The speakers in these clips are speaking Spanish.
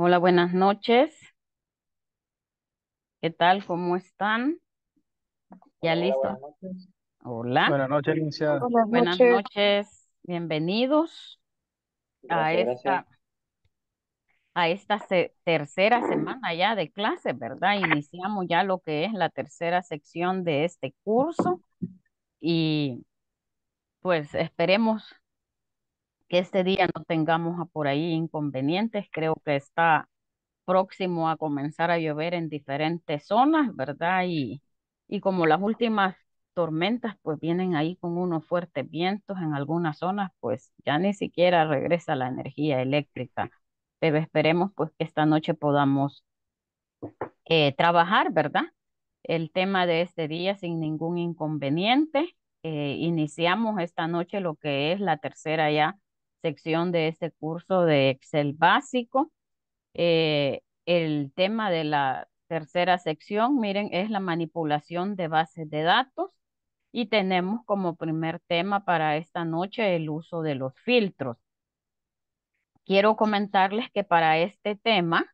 Hola, buenas noches. ¿Qué tal? ¿Cómo están? ¿Ya listo? Hola. Buenas noches, Buenas, noches. Bienvenidos a esta a esta tercera semana ya de clase, ¿verdad? Iniciamos ya lo que es la tercera sección de este curso y pues esperemos que este día no tengamos por ahí inconvenientes. Creo que está próximo a comenzar a llover en diferentes zonas, ¿verdad? Y, y como las últimas tormentas pues vienen ahí con unos fuertes vientos en algunas zonas, pues ya ni siquiera regresa la energía eléctrica. Pero esperemos pues que esta noche podamos eh, trabajar, ¿verdad? El tema de este día sin ningún inconveniente. Eh, iniciamos esta noche lo que es la tercera ya sección de este curso de Excel básico. Eh, el tema de la tercera sección, miren, es la manipulación de bases de datos y tenemos como primer tema para esta noche el uso de los filtros. Quiero comentarles que para este tema,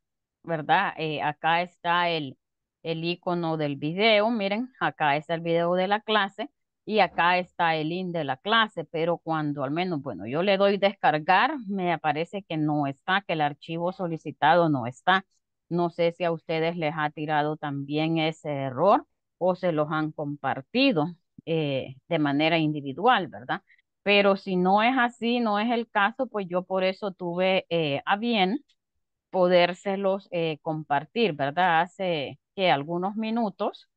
¿verdad? Eh, acá está el, el icono del video, miren, acá está el video de la clase y acá está el link de la clase, pero cuando al menos, bueno, yo le doy descargar, me aparece que no está, que el archivo solicitado no está. No sé si a ustedes les ha tirado también ese error o se los han compartido eh, de manera individual, ¿verdad? Pero si no es así, no es el caso, pues yo por eso tuve eh, a bien podérselos eh, compartir, ¿verdad? Hace que algunos minutos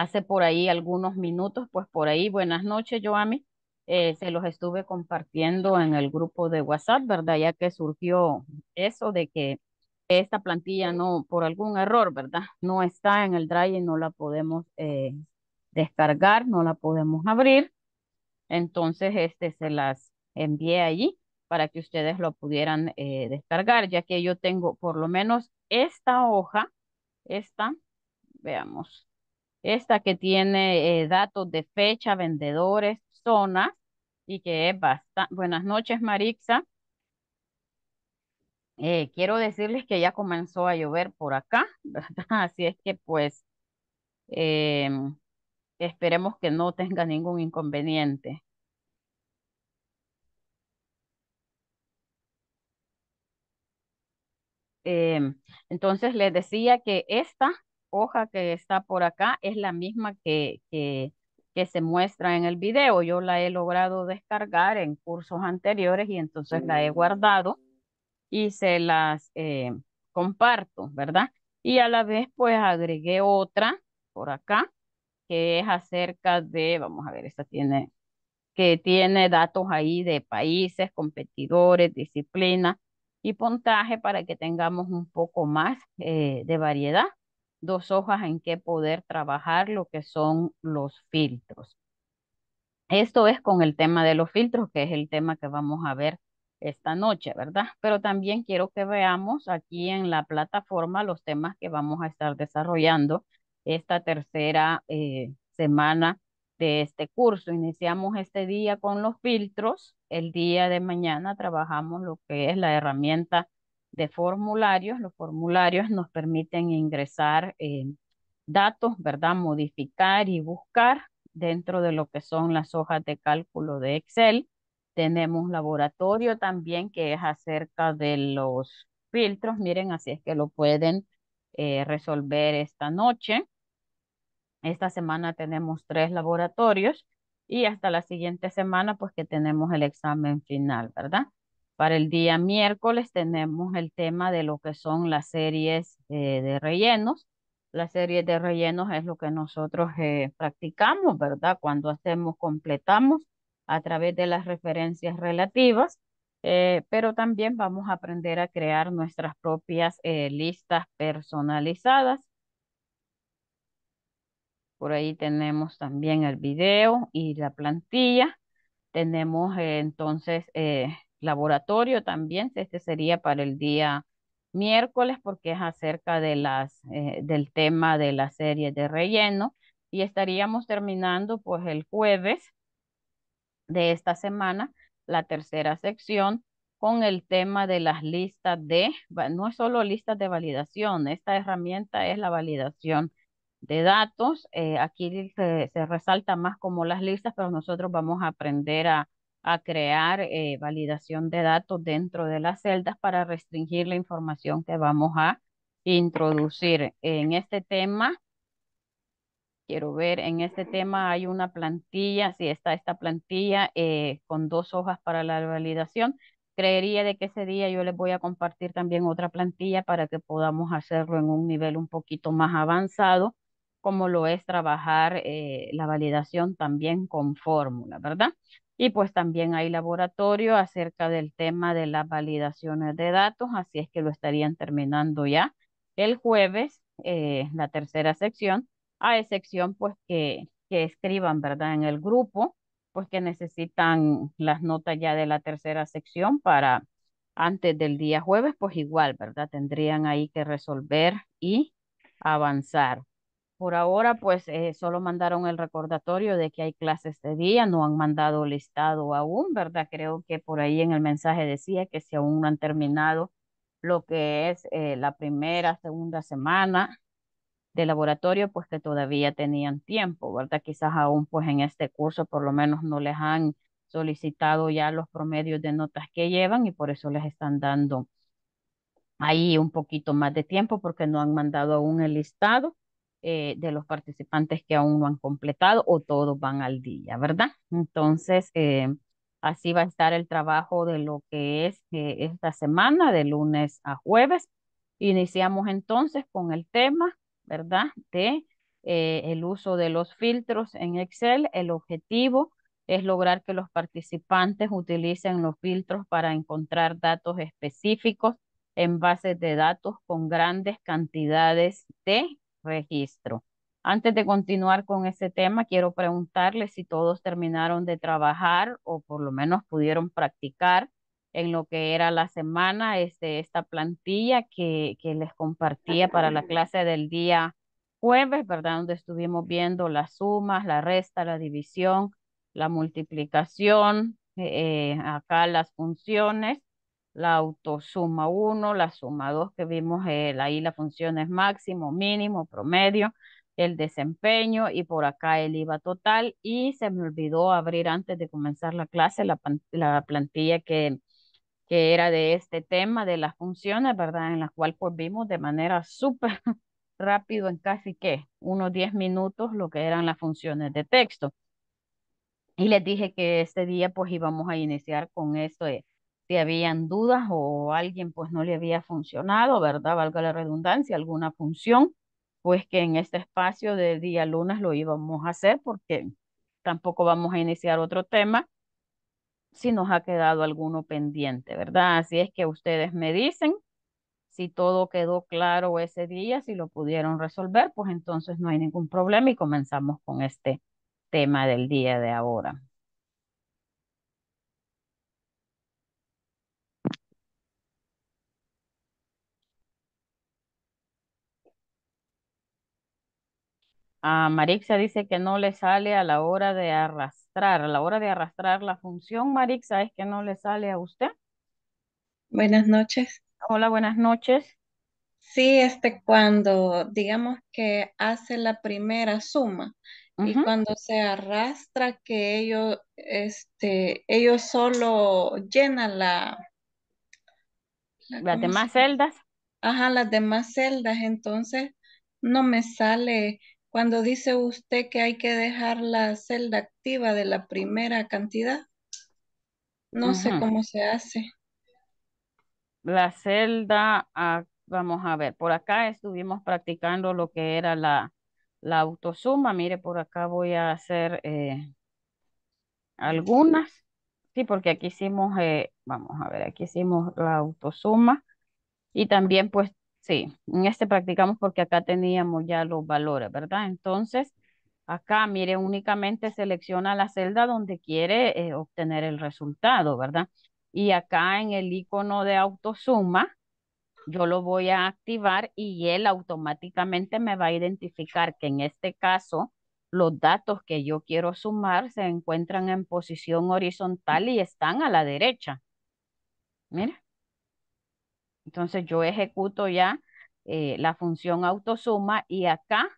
hace por ahí algunos minutos, pues por ahí, buenas noches, Joami. Eh, se los estuve compartiendo en el grupo de WhatsApp, ¿verdad? Ya que surgió eso de que esta plantilla no, por algún error, ¿verdad? No está en el Drive y no la podemos eh, descargar, no la podemos abrir. Entonces, este se las envié allí para que ustedes lo pudieran eh, descargar, ya que yo tengo por lo menos esta hoja, esta, veamos, esta que tiene eh, datos de fecha, vendedores, zonas, y que es bastante... Buenas noches, Marixa. Eh, quiero decirles que ya comenzó a llover por acá, ¿verdad? Así es que pues em, esperemos que no tenga ningún inconveniente. Em, entonces les decía que esta hoja que está por acá es la misma que, que, que se muestra en el video. Yo la he logrado descargar en cursos anteriores y entonces la he mm. guardado y se las eh, comparto, ¿verdad? Y a la vez pues agregué otra por acá que es acerca de, vamos a ver, esta tiene, que tiene datos ahí de países, competidores, disciplina y puntaje para que tengamos un poco más eh, de variedad dos hojas en que poder trabajar lo que son los filtros. Esto es con el tema de los filtros, que es el tema que vamos a ver esta noche, ¿verdad? Pero también quiero que veamos aquí en la plataforma los temas que vamos a estar desarrollando esta tercera eh, semana de este curso. Iniciamos este día con los filtros, el día de mañana trabajamos lo que es la herramienta de formularios. Los formularios nos permiten ingresar eh, datos, ¿verdad? Modificar y buscar dentro de lo que son las hojas de cálculo de Excel. Tenemos laboratorio también que es acerca de los filtros. Miren, así es que lo pueden eh, resolver esta noche. Esta semana tenemos tres laboratorios y hasta la siguiente semana pues que tenemos el examen final, ¿verdad? Para el día miércoles tenemos el tema de lo que son las series eh, de rellenos. Las series de rellenos es lo que nosotros eh, practicamos, ¿verdad? Cuando hacemos, completamos a través de las referencias relativas, eh, pero también vamos a aprender a crear nuestras propias listas personalizadas. Por ahí tenemos también el video y la plantilla. Tenemos entonces laboratorio también. Este sería para el día miércoles porque es acerca de las, eh, del tema de la serie de relleno y estaríamos terminando pues el jueves de esta semana la tercera sección con el tema de las listas de, no es solo listas de validación, esta herramienta es la validación de datos, eh, aquí se resalta más como las listas, pero nosotros vamos a aprender a a crear eh, validación de datos dentro de las celdas para restringir la información que vamos a introducir. En este tema, quiero ver, en este tema hay una plantilla, si está esta plantilla eh, con dos hojas para la validación, creería de que ese día yo les voy a compartir también otra plantilla para que podamos hacerlo en un nivel un poquito más avanzado, como lo es trabajar eh, la validación también con fórmula, ¿verdad? Y pues también hay laboratorio acerca del tema de las validaciones de datos, así es que lo estarían terminando ya el jueves, eh, la tercera sección, a excepción pues que, que escriban, ¿verdad? En el grupo, pues que necesitan las notas ya de la tercera sección para antes del día jueves, pues igual, ¿verdad? Tendrían ahí que resolver y avanzar. Por ahora, pues eh, solo mandaron el recordatorio de que hay clases de día, no han mandado listado aún, ¿verdad? Creo que por ahí en el mensaje decía que si aún no han terminado lo que es eh, la primera, segunda semana de laboratorio, pues que todavía tenían tiempo, ¿verdad? Quizás aún pues en este curso por lo menos no les han solicitado ya los promedios de notas que llevan y por eso les están dando ahí un poquito más de tiempo porque no han mandado aún el listado eh, de los participantes que aún no han completado o todos van al día, ¿verdad? Entonces, eh, así va a estar el trabajo de lo que es eh, esta semana, de lunes a jueves. Iniciamos entonces con el tema, ¿verdad? De el uso de los filtros en Excel. El objetivo es lograr que los participantes utilicen los filtros para encontrar datos específicos en bases de datos con grandes cantidades de registro. Antes de continuar con ese tema, quiero preguntarles si todos terminaron de trabajar o por lo menos pudieron practicar en lo que era la semana este, esta plantilla que, que les compartía para la clase del día jueves, ¿verdad? Donde estuvimos viendo las sumas, la resta, la división, la multiplicación, eh, eh, acá las funciones la autosuma 1, la suma 2 que vimos el, ahí las funciones máximo, mínimo, promedio, el desempeño y por acá el IVA total y se me olvidó abrir antes de comenzar la clase la, plantilla que, que era de este tema de las funciones, ¿verdad? En la cual pues vimos de manera súper rápido en casi que unos 10 minutos lo que eran las funciones de texto. Y les dije que este día pues íbamos a iniciar con esto de si habían dudas o alguien pues no le había funcionado, ¿verdad? Valga la redundancia, alguna función, pues que en este espacio de día lunes lo íbamos a hacer porque tampoco vamos a iniciar otro tema si nos ha quedado alguno pendiente, ¿verdad? Así es que ustedes me dicen si todo quedó claro ese día, si lo pudieron resolver, pues entonces no hay ningún problema y comenzamos con este tema del día de ahora. A ah, Marixa dice que no le sale a la hora de arrastrar. A la hora de arrastrar la función, Marixa, es que no le sale a usted. Buenas noches. Hola, buenas noches. Sí, este cuando digamos que hace la primera suma y cuando se arrastra que ellos, este, ellos solo llenan la, la las demás celdas. Ajá, las demás celdas, entonces no me sale cuando dice usted que hay que dejar la celda activa de la primera cantidad. No sé cómo se hace. La celda, ah, vamos a ver, por acá estuvimos practicando lo que era la, la autosuma. Mire, por acá voy a hacer eh, algunas. Sí, porque aquí hicimos, eh, vamos a ver, aquí hicimos la autosuma. Y también pues Sí, en este practicamos porque acá teníamos ya los valores, ¿verdad? Entonces, acá, mire, únicamente selecciona la celda donde quiere eh, obtener el resultado, ¿verdad? Y acá en el icono de autosuma, yo lo voy a activar y él automáticamente me va a identificar que en este caso los datos que yo quiero sumar se encuentran en posición horizontal y están a la derecha. Mira. Entonces yo ejecuto ya eh, la función autosuma y acá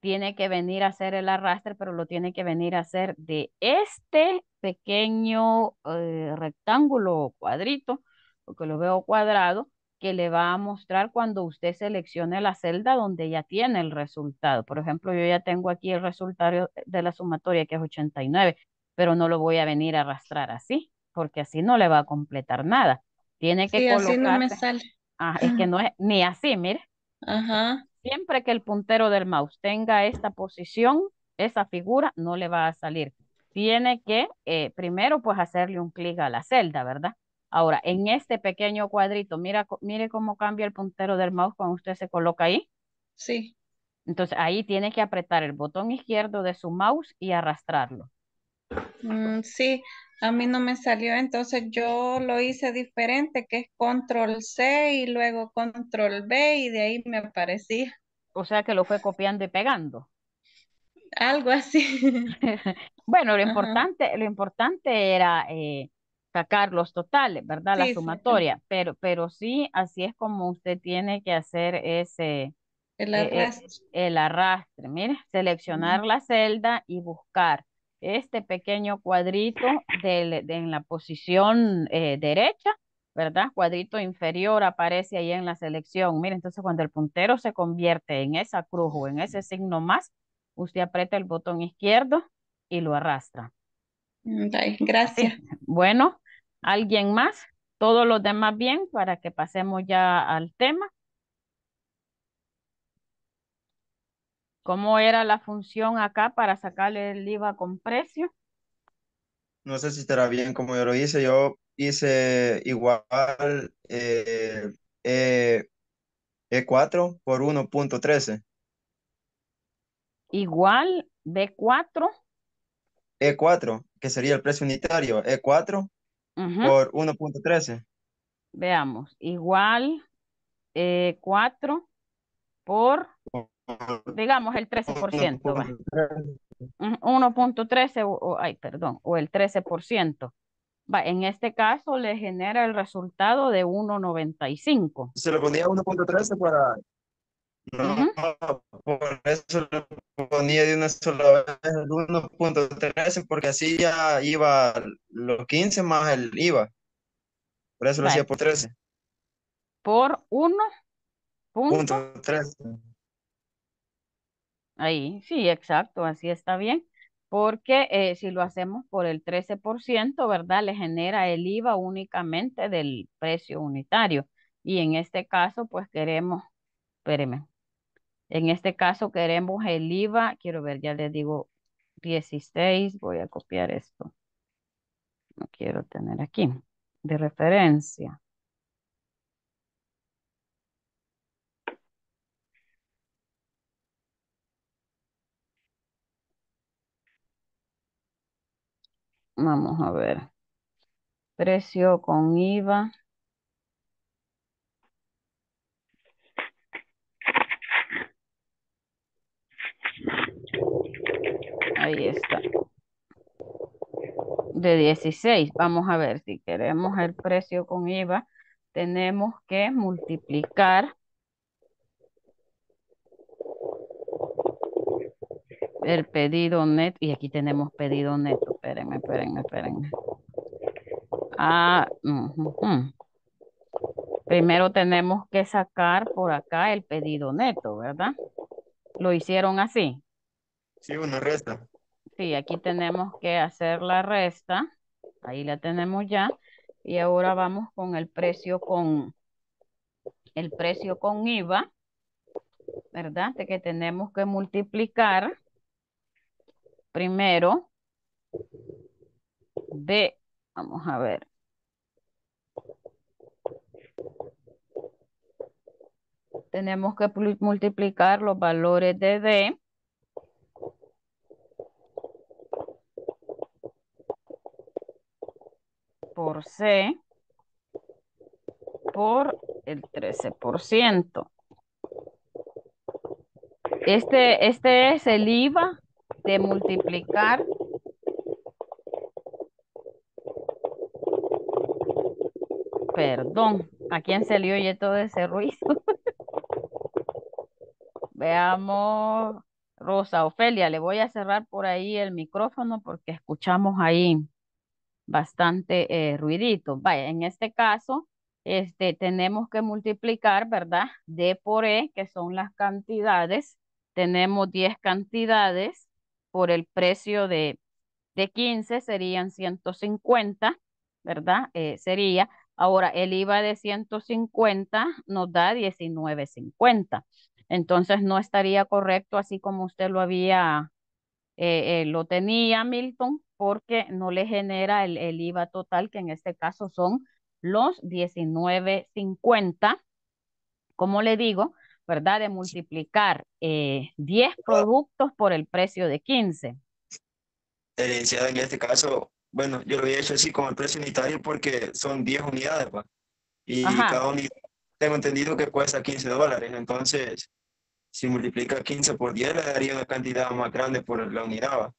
tiene que venir a hacer el arrastre, pero lo tiene que venir a hacer de este pequeño eh, rectángulo o cuadrito, porque lo veo cuadrado, que le va a mostrar cuando usted seleccione la celda donde ya tiene el resultado. Por ejemplo, yo ya tengo aquí el resultado de la sumatoria que es 89, pero no lo voy a venir a arrastrar así, porque así no le va a completar nada. Tiene que sí, ah, es que no es ni así, mire. Ajá. Siempre que el puntero del mouse tenga esta posición, esa figura no le va a salir. Tiene que eh, primero pues hacerle un clic a la celda, ¿verdad? Ahora, en este pequeño cuadrito, mira, mire cómo cambia el puntero del mouse cuando usted se coloca ahí. Sí. Entonces ahí tiene que apretar el botón izquierdo de su mouse y arrastrarlo. Mm, sí, a mí no me salió, entonces yo lo hice diferente, que es control C y luego control B y de ahí me aparecía. O sea que lo fue copiando y pegando. Algo así. bueno, lo importante, lo importante era eh, sacar los totales, ¿verdad? La sumatoria, Pero, pero sí, así es como usted tiene que hacer ese... El eh, eh, arrastre. mire, seleccionar la celda y buscar este pequeño cuadrito en la posición eh, derecha, ¿verdad? Cuadrito inferior aparece ahí en la selección. Mira, entonces cuando el puntero se convierte en esa cruz o en ese signo más, usted aprieta el botón izquierdo y lo arrastra. Mm, gracias. Bueno, ¿alguien más? Todos los demás bien para que pasemos ya al tema. ¿Cómo era la función acá para sacarle el IVA con precio? No sé si estará bien como yo lo hice. Yo hice igual E4 eh, e, e por 1.13. Igual B4. E4, que sería el precio unitario. E4 por 1.13. Veamos. Igual E4 eh, por digamos el 13%, 1.13 o, ay, perdón, o el 13%. Va, en este caso le genera el resultado de 1.95. Se lo ponía 1.13 para... No, por eso lo ponía de una sola vez el 1.13 porque así ya iba los 15 más el IVA. Por eso lo hacía por 13. Por 1.13. Ahí, sí, exacto, así está bien, porque eh, si lo hacemos por el 13%, ¿verdad? Le genera el IVA únicamente del precio unitario. Y en este caso, pues queremos, espérenme, en este caso queremos el IVA, quiero ver, ya le digo 16, voy a copiar esto. No quiero tener aquí de referencia. Vamos a ver. Precio con IVA. Ahí está. De 16. Vamos a ver si queremos el precio con IVA. Tenemos que multiplicar el pedido neto, y aquí tenemos pedido neto, espérenme, espérenme, espérenme. Ah, Primero tenemos que sacar por acá el pedido neto, ¿verdad? Lo hicieron así. Sí, una resta. Sí, aquí tenemos que hacer la resta. Ahí la tenemos ya. Y ahora vamos con el precio con el precio con IVA, ¿verdad? De que tenemos que multiplicar primero de, vamos a ver. Tenemos que multiplicar los valores de D. por C por el 13%. Este, este es el IVA de multiplicar perdón, ¿a quién se le oye todo ese ruido? Veamos, Rosa Ofelia, le voy a cerrar por ahí el micrófono porque escuchamos ahí bastante eh, ruidito. Vaya, en este caso, este, tenemos que multiplicar, ¿verdad? D por E, que son las cantidades. Tenemos 10 cantidades por el precio de, de 15 serían 150, ¿verdad? Eh, sería. Ahora, el IVA de 150 nos da 19.50. Entonces, no estaría correcto así como usted lo había, eh, eh, lo tenía Milton, porque no le genera el, el IVA total, que en este caso son los 19.50. Como le digo, ¿verdad? De multiplicar eh, 10 productos por el precio de 15. Eh, en este caso, bueno, yo lo había hecho así con el precio unitario porque son 10 unidades, ¿va? Y cada unidad, tengo entendido que cuesta 15 dólares, entonces si multiplica 15 por 10 le daría una cantidad más grande por la unidad, ¿va?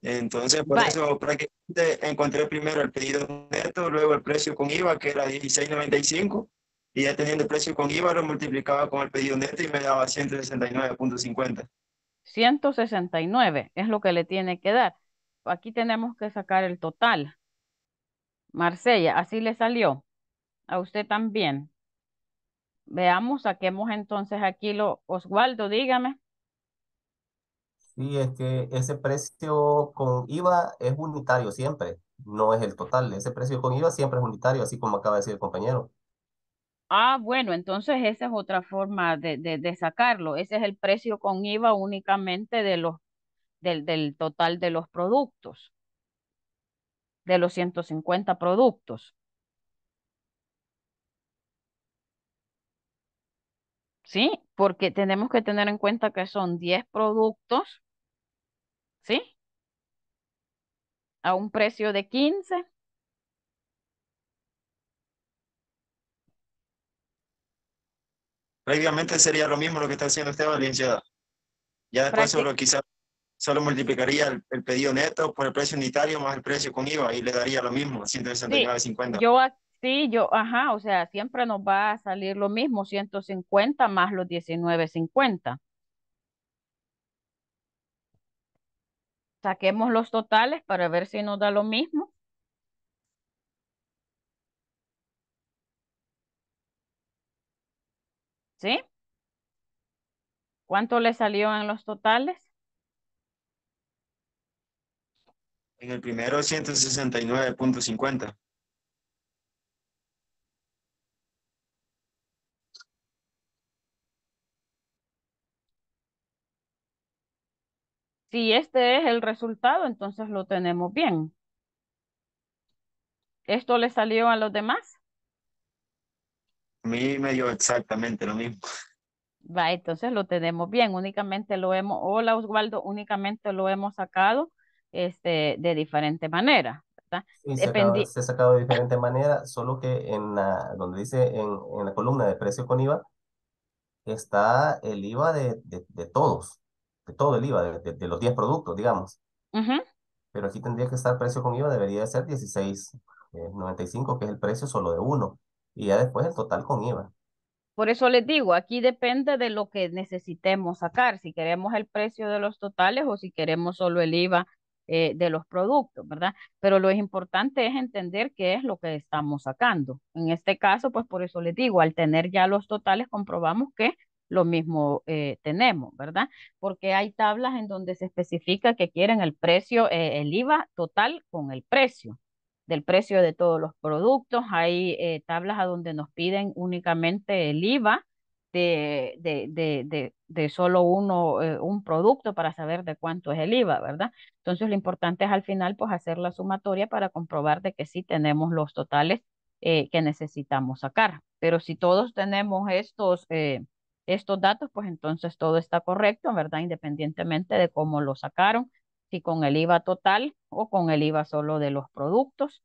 Entonces, por eso prácticamente encontré primero el pedido neto, luego el precio con IVA, que era 16.95, y ya teniendo el precio con IVA lo multiplicaba con el pedido neto y me daba 169.50. 169 es lo que le tiene que dar. Aquí tenemos que sacar el total. Marsella, así le salió. A usted también. Veamos, saquemos entonces aquí lo. Oswaldo, dígame. Sí, es que ese precio con IVA es unitario siempre, no es el total. Ese precio con IVA siempre es unitario, así como acaba de decir el compañero. Ah, bueno, entonces esa es otra forma de, sacarlo. Ese es el precio con IVA únicamente de los, del, del total de los productos, de los 150 productos. ¿sí? Porque tenemos que tener en cuenta que son 10 productos, ¿sí? A un precio de 15 previamente sería lo mismo lo que está haciendo usted, Valencia. Ah, ya después solo quizás solo multiplicaría el, pedido neto por el precio unitario más el precio con IVA y le daría lo mismo, 169.50. Sí, yo sí, yo, ajá, o sea, siempre nos va a salir lo mismo, 150 más los 19.50. Saquemos los totales para ver si nos da lo mismo. ¿Sí? ¿Cuánto le salió en los totales? En el primero, 169.50. Si este es el resultado, entonces lo tenemos bien. ¿Esto le salió a los demás? mí me dio exactamente lo mismo. Va, entonces lo tenemos bien, únicamente lo hemos, hola Oswaldo, únicamente lo hemos sacado este, de diferente manera. ¿verdad? se, ha sacado de diferente manera, solo que en la, donde dice en, en la columna de precio con IVA, está el IVA de, de, todos, de todo el IVA, de, los 10 productos, digamos. Pero aquí tendría que estar precio con IVA, debería ser 16.95, eh, que es el precio solo de uno y ya después el total con IVA. Por eso les digo, aquí depende de lo que necesitemos sacar, si queremos el precio de los totales o si queremos solo el IVA eh, de los productos, ¿verdad? Pero lo importante es entender qué es lo que estamos sacando. En este caso, pues por eso les digo, al tener ya los totales comprobamos que lo mismo eh, tenemos, ¿verdad? Porque hay tablas en donde se especifica que quieren el precio, eh, el IVA total con el precio del precio de todos los productos. Hay eh, tablas a donde nos piden únicamente el IVA de, de, de, de solo uno, eh, un producto para saber de cuánto es el IVA, ¿verdad? Entonces lo importante es al final pues hacer la sumatoria para comprobar de que sí tenemos los totales eh, que necesitamos sacar. Pero si todos tenemos estos, estos datos, pues entonces todo está correcto, ¿verdad? Independientemente de cómo lo sacaron si con el IVA total o con el IVA solo de los productos.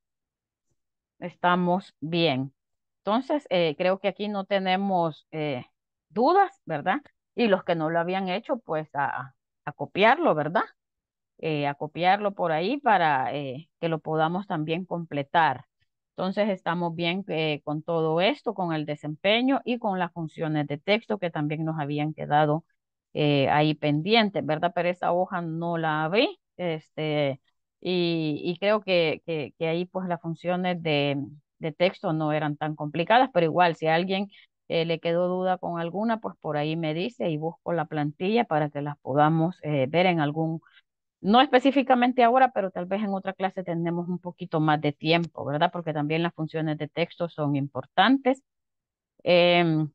Estamos bien. Entonces, eh, creo que aquí no tenemos eh, dudas, ¿verdad? Y los que no lo habían hecho, pues a, copiarlo, ¿verdad? Eh, a copiarlo por ahí para que lo podamos también completar. Entonces, estamos bien con todo esto, con el desempeño y con las funciones de texto que también nos habían quedado eh, ahí pendiente, ¿verdad? Pero esa hoja no la abrí, este, y, creo que, que, ahí pues las funciones de, texto no eran tan complicadas, pero igual si alguien eh, le quedó duda con alguna, pues por ahí me dice y busco la plantilla para que las podamos eh, ver en algún, no específicamente ahora, pero tal vez en otra clase tenemos un poquito más de tiempo, ¿verdad? Porque también las funciones de texto son importantes. Em,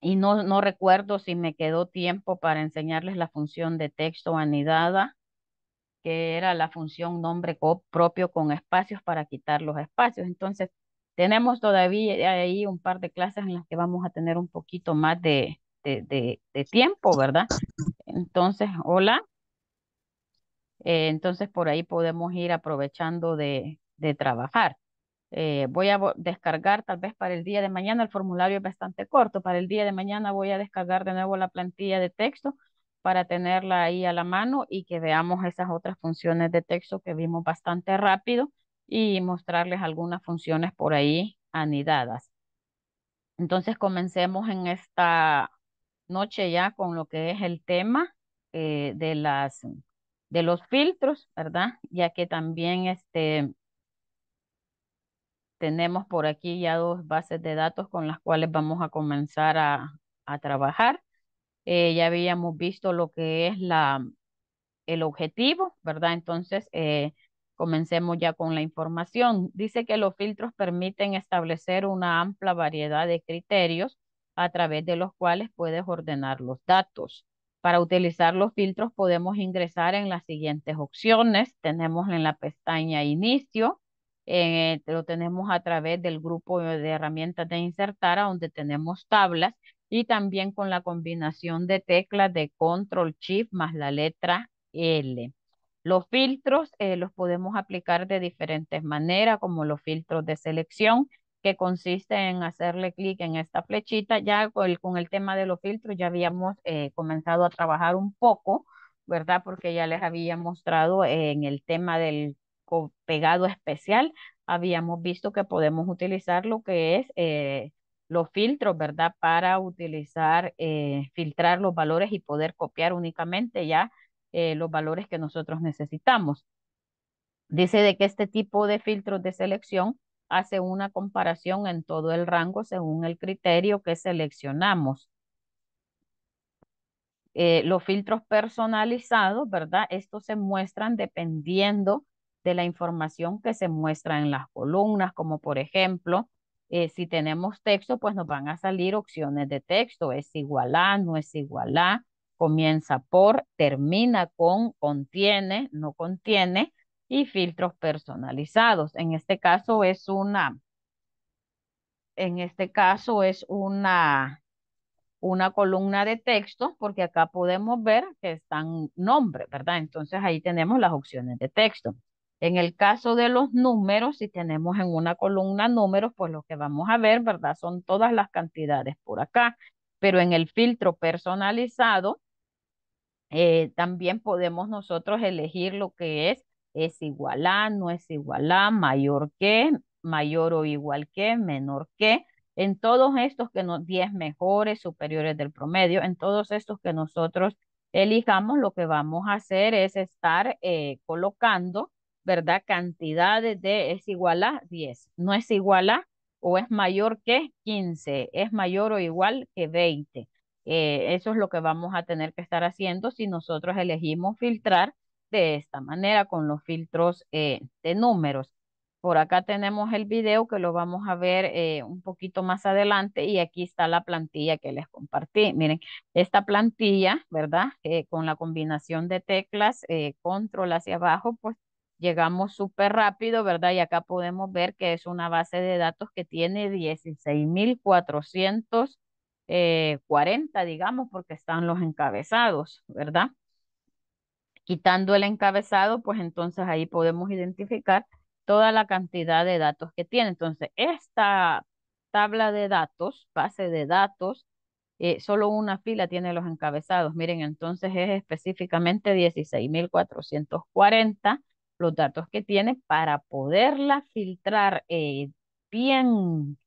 y no, no recuerdo si me quedó tiempo para enseñarles la función de texto anidada, que era la función nombre propio con espacios para quitar los espacios. Entonces, tenemos todavía ahí un par de clases en las que vamos a tener un poquito más de, de, tiempo, ¿verdad? Entonces, hola. Eh, entonces, por ahí podemos ir aprovechando de, de trabajar. Eh, voy a descargar tal vez para el día de mañana, el formulario es bastante corto, para el día de mañana voy a descargar de nuevo la plantilla de texto para tenerla ahí a la mano y que veamos esas otras funciones de texto que vimos bastante rápido y mostrarles algunas funciones por ahí anidadas. Entonces comencemos en esta noche ya con lo que es el tema eh, de, las, de los filtros, ¿verdad? Ya que también este, tenemos por aquí ya dos bases de datos con las cuales vamos a comenzar a, trabajar. Eh, ya habíamos visto lo que es la, el objetivo, ¿verdad? Entonces, eh, comencemos ya con la información. Dice que los filtros permiten establecer una amplia variedad de criterios a través de los cuales puedes ordenar los datos. Para utilizar los filtros podemos ingresar en las siguientes opciones. Tenemos en la pestaña Inicio, eh, lo tenemos a través del grupo de herramientas de insertar, donde tenemos tablas y también con la combinación de teclas de control shift más la letra L. Los filtros eh, los podemos aplicar de diferentes maneras, como los filtros de selección, que consiste en hacerle clic en esta flechita. Ya con el, tema de los filtros ya habíamos eh, comenzado a trabajar un poco, ¿verdad? Porque ya les había mostrado en el tema del pegado especial, habíamos visto que podemos utilizar lo que es eh, los filtros, ¿verdad? Para utilizar, eh, filtrar los valores y poder copiar únicamente ya eh, los valores que nosotros necesitamos. Dice de que este tipo de filtros de selección hace una comparación en todo el rango según el criterio que seleccionamos. los filtros personalizados, ¿verdad? Estos se muestran dependiendo de la información que se muestra en las columnas, como por ejemplo, eh, si tenemos texto, pues nos van a salir opciones de texto, es igual a, no es igual a, comienza por, termina con, contiene, no contiene, y filtros personalizados. En este caso es una, en este caso es una, una columna de texto, porque acá podemos ver que están nombres, ¿verdad? Entonces ahí tenemos las opciones de texto. En el caso de los números, si tenemos en una columna números, pues lo que vamos a ver, ¿verdad? Son todas las cantidades por acá. Pero en el filtro personalizado, eh, también podemos nosotros elegir lo que es, es igual a, no es igual a, mayor que, mayor o igual que, menor que. En todos estos que nos, 10 mejores, superiores del promedio, en todos estos que nosotros elijamos, lo que vamos a hacer es estar eh, colocando ¿verdad? Cantidades de es igual a 10, no es igual a o es mayor que 15, es mayor o igual que 20. Eh, eso es lo que vamos a tener que estar haciendo si nosotros elegimos filtrar de esta manera con los filtros eh, de números. Por acá tenemos el video que lo vamos a ver eh, un poquito más adelante y aquí está la plantilla que les compartí. Miren, esta plantilla, ¿verdad? con la combinación de teclas, control hacia abajo, pues llegamos súper rápido, ¿verdad? Y acá podemos ver que es una base de datos que tiene 16.440, eh, digamos, porque están los encabezados, ¿verdad? Quitando el encabezado, pues entonces ahí podemos identificar toda la cantidad de datos que tiene. Entonces, esta tabla de datos, base de datos, eh, solo una fila tiene los encabezados. Miren, entonces es específicamente 16.440 los datos que tiene para poderla filtrar eh, bien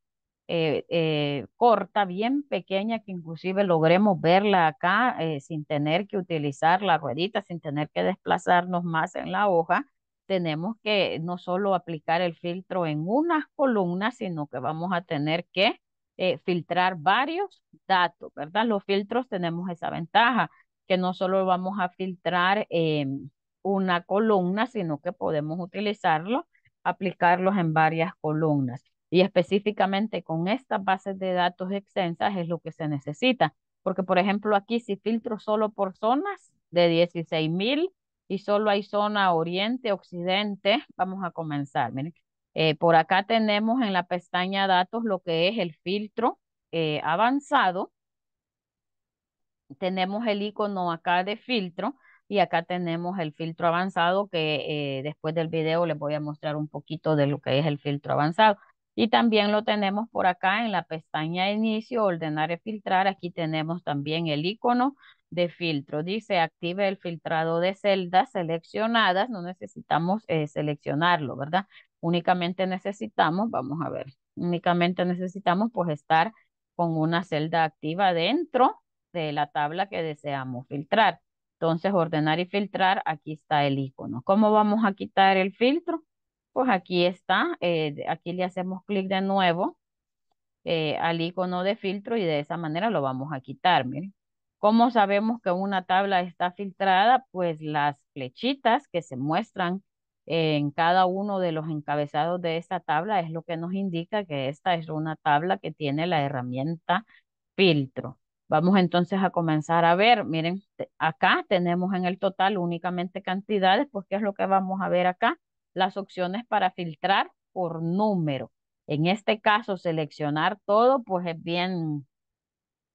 eh, eh, corta, bien pequeña, que inclusive logremos verla acá sin tener que utilizar la ruedita, sin tener que desplazarnos más en la hoja. Tenemos que no solo aplicar el filtro en unas columnas, sino que vamos a tener que filtrar varios datos, ¿verdad? Los filtros tenemos esa ventaja, que no solo vamos a filtrar em, una columna, sino que podemos utilizarlo, aplicarlos en varias columnas. Y específicamente con estas bases de datos extensas es lo que se necesita. Porque, por ejemplo, aquí si filtro solo por zonas de 16.000 y solo hay zona oriente, occidente, vamos a comenzar. Eh, por acá tenemos en la pestaña datos lo que es el filtro eh, avanzado. Tenemos el icono acá de filtro y acá tenemos el filtro avanzado que eh, después del video les voy a mostrar un poquito de lo que es el filtro avanzado. Y también lo tenemos por acá en la pestaña inicio, ordenar y filtrar. Aquí tenemos también el icono de filtro. Dice active el filtrado de celdas seleccionadas. No necesitamos eh, seleccionarlo, ¿verdad? Únicamente necesitamos, vamos a ver, únicamente necesitamos pues estar con una celda activa dentro de la tabla que deseamos filtrar. Entonces, ordenar y filtrar, aquí está el icono. ¿Cómo vamos a quitar el filtro? Pues aquí está, eh, aquí le hacemos clic de nuevo eh, al icono de filtro y de esa manera lo vamos a quitar, miren. ¿Cómo sabemos que una tabla está filtrada? Pues las flechitas que se muestran en cada uno de los encabezados de esta tabla es lo que nos indica que esta es una tabla que tiene la herramienta filtro. Vamos entonces a comenzar a ver, miren, acá tenemos en el total únicamente cantidades, pues ¿qué es lo que vamos a ver acá? Las opciones para filtrar por número. En este caso, seleccionar todo, pues es bien,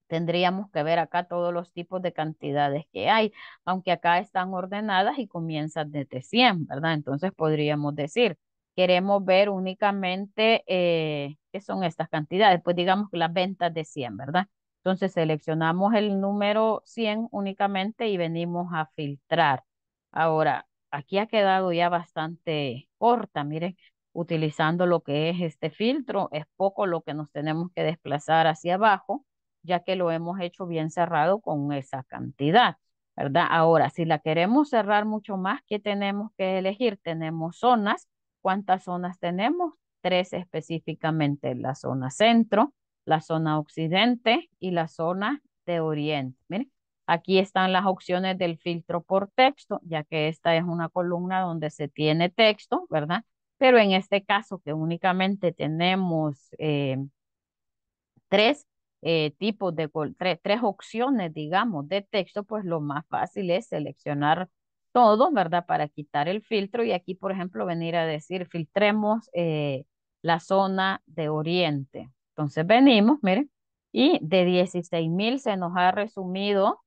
tendríamos que ver acá todos los tipos de cantidades que hay, aunque acá están ordenadas y comienzan desde 100, ¿verdad? Entonces podríamos decir, queremos ver únicamente eh, qué son estas cantidades, pues digamos que las ventas de 100, ¿verdad? Entonces seleccionamos el número 100 únicamente y venimos a filtrar. Ahora, aquí ha quedado ya bastante corta, miren, utilizando lo que es este filtro, es poco lo que nos tenemos que desplazar hacia abajo, ya que lo hemos hecho bien cerrado con esa cantidad, ¿verdad? Ahora, si la queremos cerrar mucho más, ¿qué tenemos que elegir? Tenemos zonas, ¿cuántas zonas tenemos? Tres específicamente, la zona centro, la zona occidente y la zona de oriente. aquí están las opciones del filtro por texto, ya que esta es una columna donde se tiene texto, ¿verdad? Pero en este caso que únicamente tenemos eh, tres eh, tipos de, tres, opciones, digamos, de texto, pues lo más fácil es seleccionar todo, ¿verdad? Para quitar el filtro y aquí, por ejemplo, venir a decir, filtremos eh, la zona de oriente, entonces venimos, miren, y de 16,000 se nos ha resumido,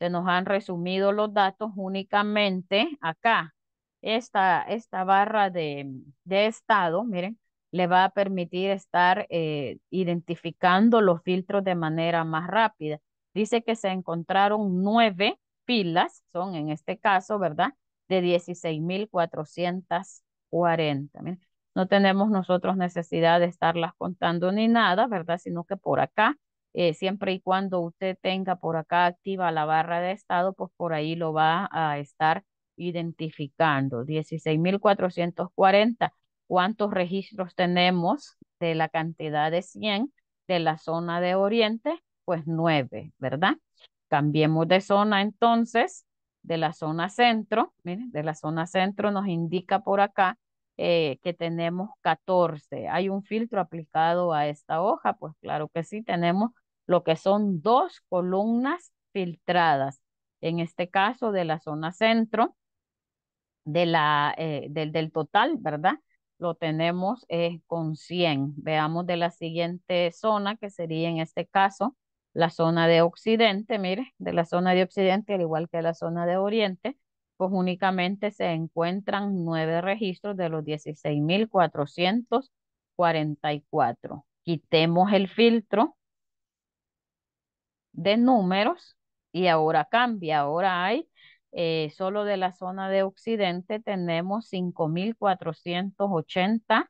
se nos han resumido los datos únicamente acá. Esta, esta barra de, de estado, miren, le va a permitir estar eh, identificando los filtros de manera más rápida. Dice que se encontraron nueve pilas, son en este caso, ¿verdad? De 16,440. No tenemos nosotros necesidad de estarlas contando ni nada, ¿verdad? Sino que por acá, eh, siempre y cuando usted tenga por acá activa la barra de estado, pues por ahí lo va a estar identificando. 16.440. ¿Cuántos registros tenemos de la cantidad de 100 de la zona de Oriente? Pues 9, ¿verdad? Cambiemos de zona entonces, de la zona centro. Miren, de la zona centro nos indica por acá eh, que tenemos 14. ¿Hay un filtro aplicado a esta hoja? Pues claro que sí, tenemos lo que son dos columnas filtradas. En este caso de la zona centro, de la, eh, del, total, ¿verdad? Lo tenemos eh, con 100. Veamos de la siguiente zona, que sería en este caso la zona de occidente, mire, de la zona de occidente, al igual que la zona de oriente, pues únicamente se encuentran nueve registros de los 16.444. Quitemos el filtro de números y ahora cambia, ahora hay eh, solo de la zona de occidente tenemos 5.480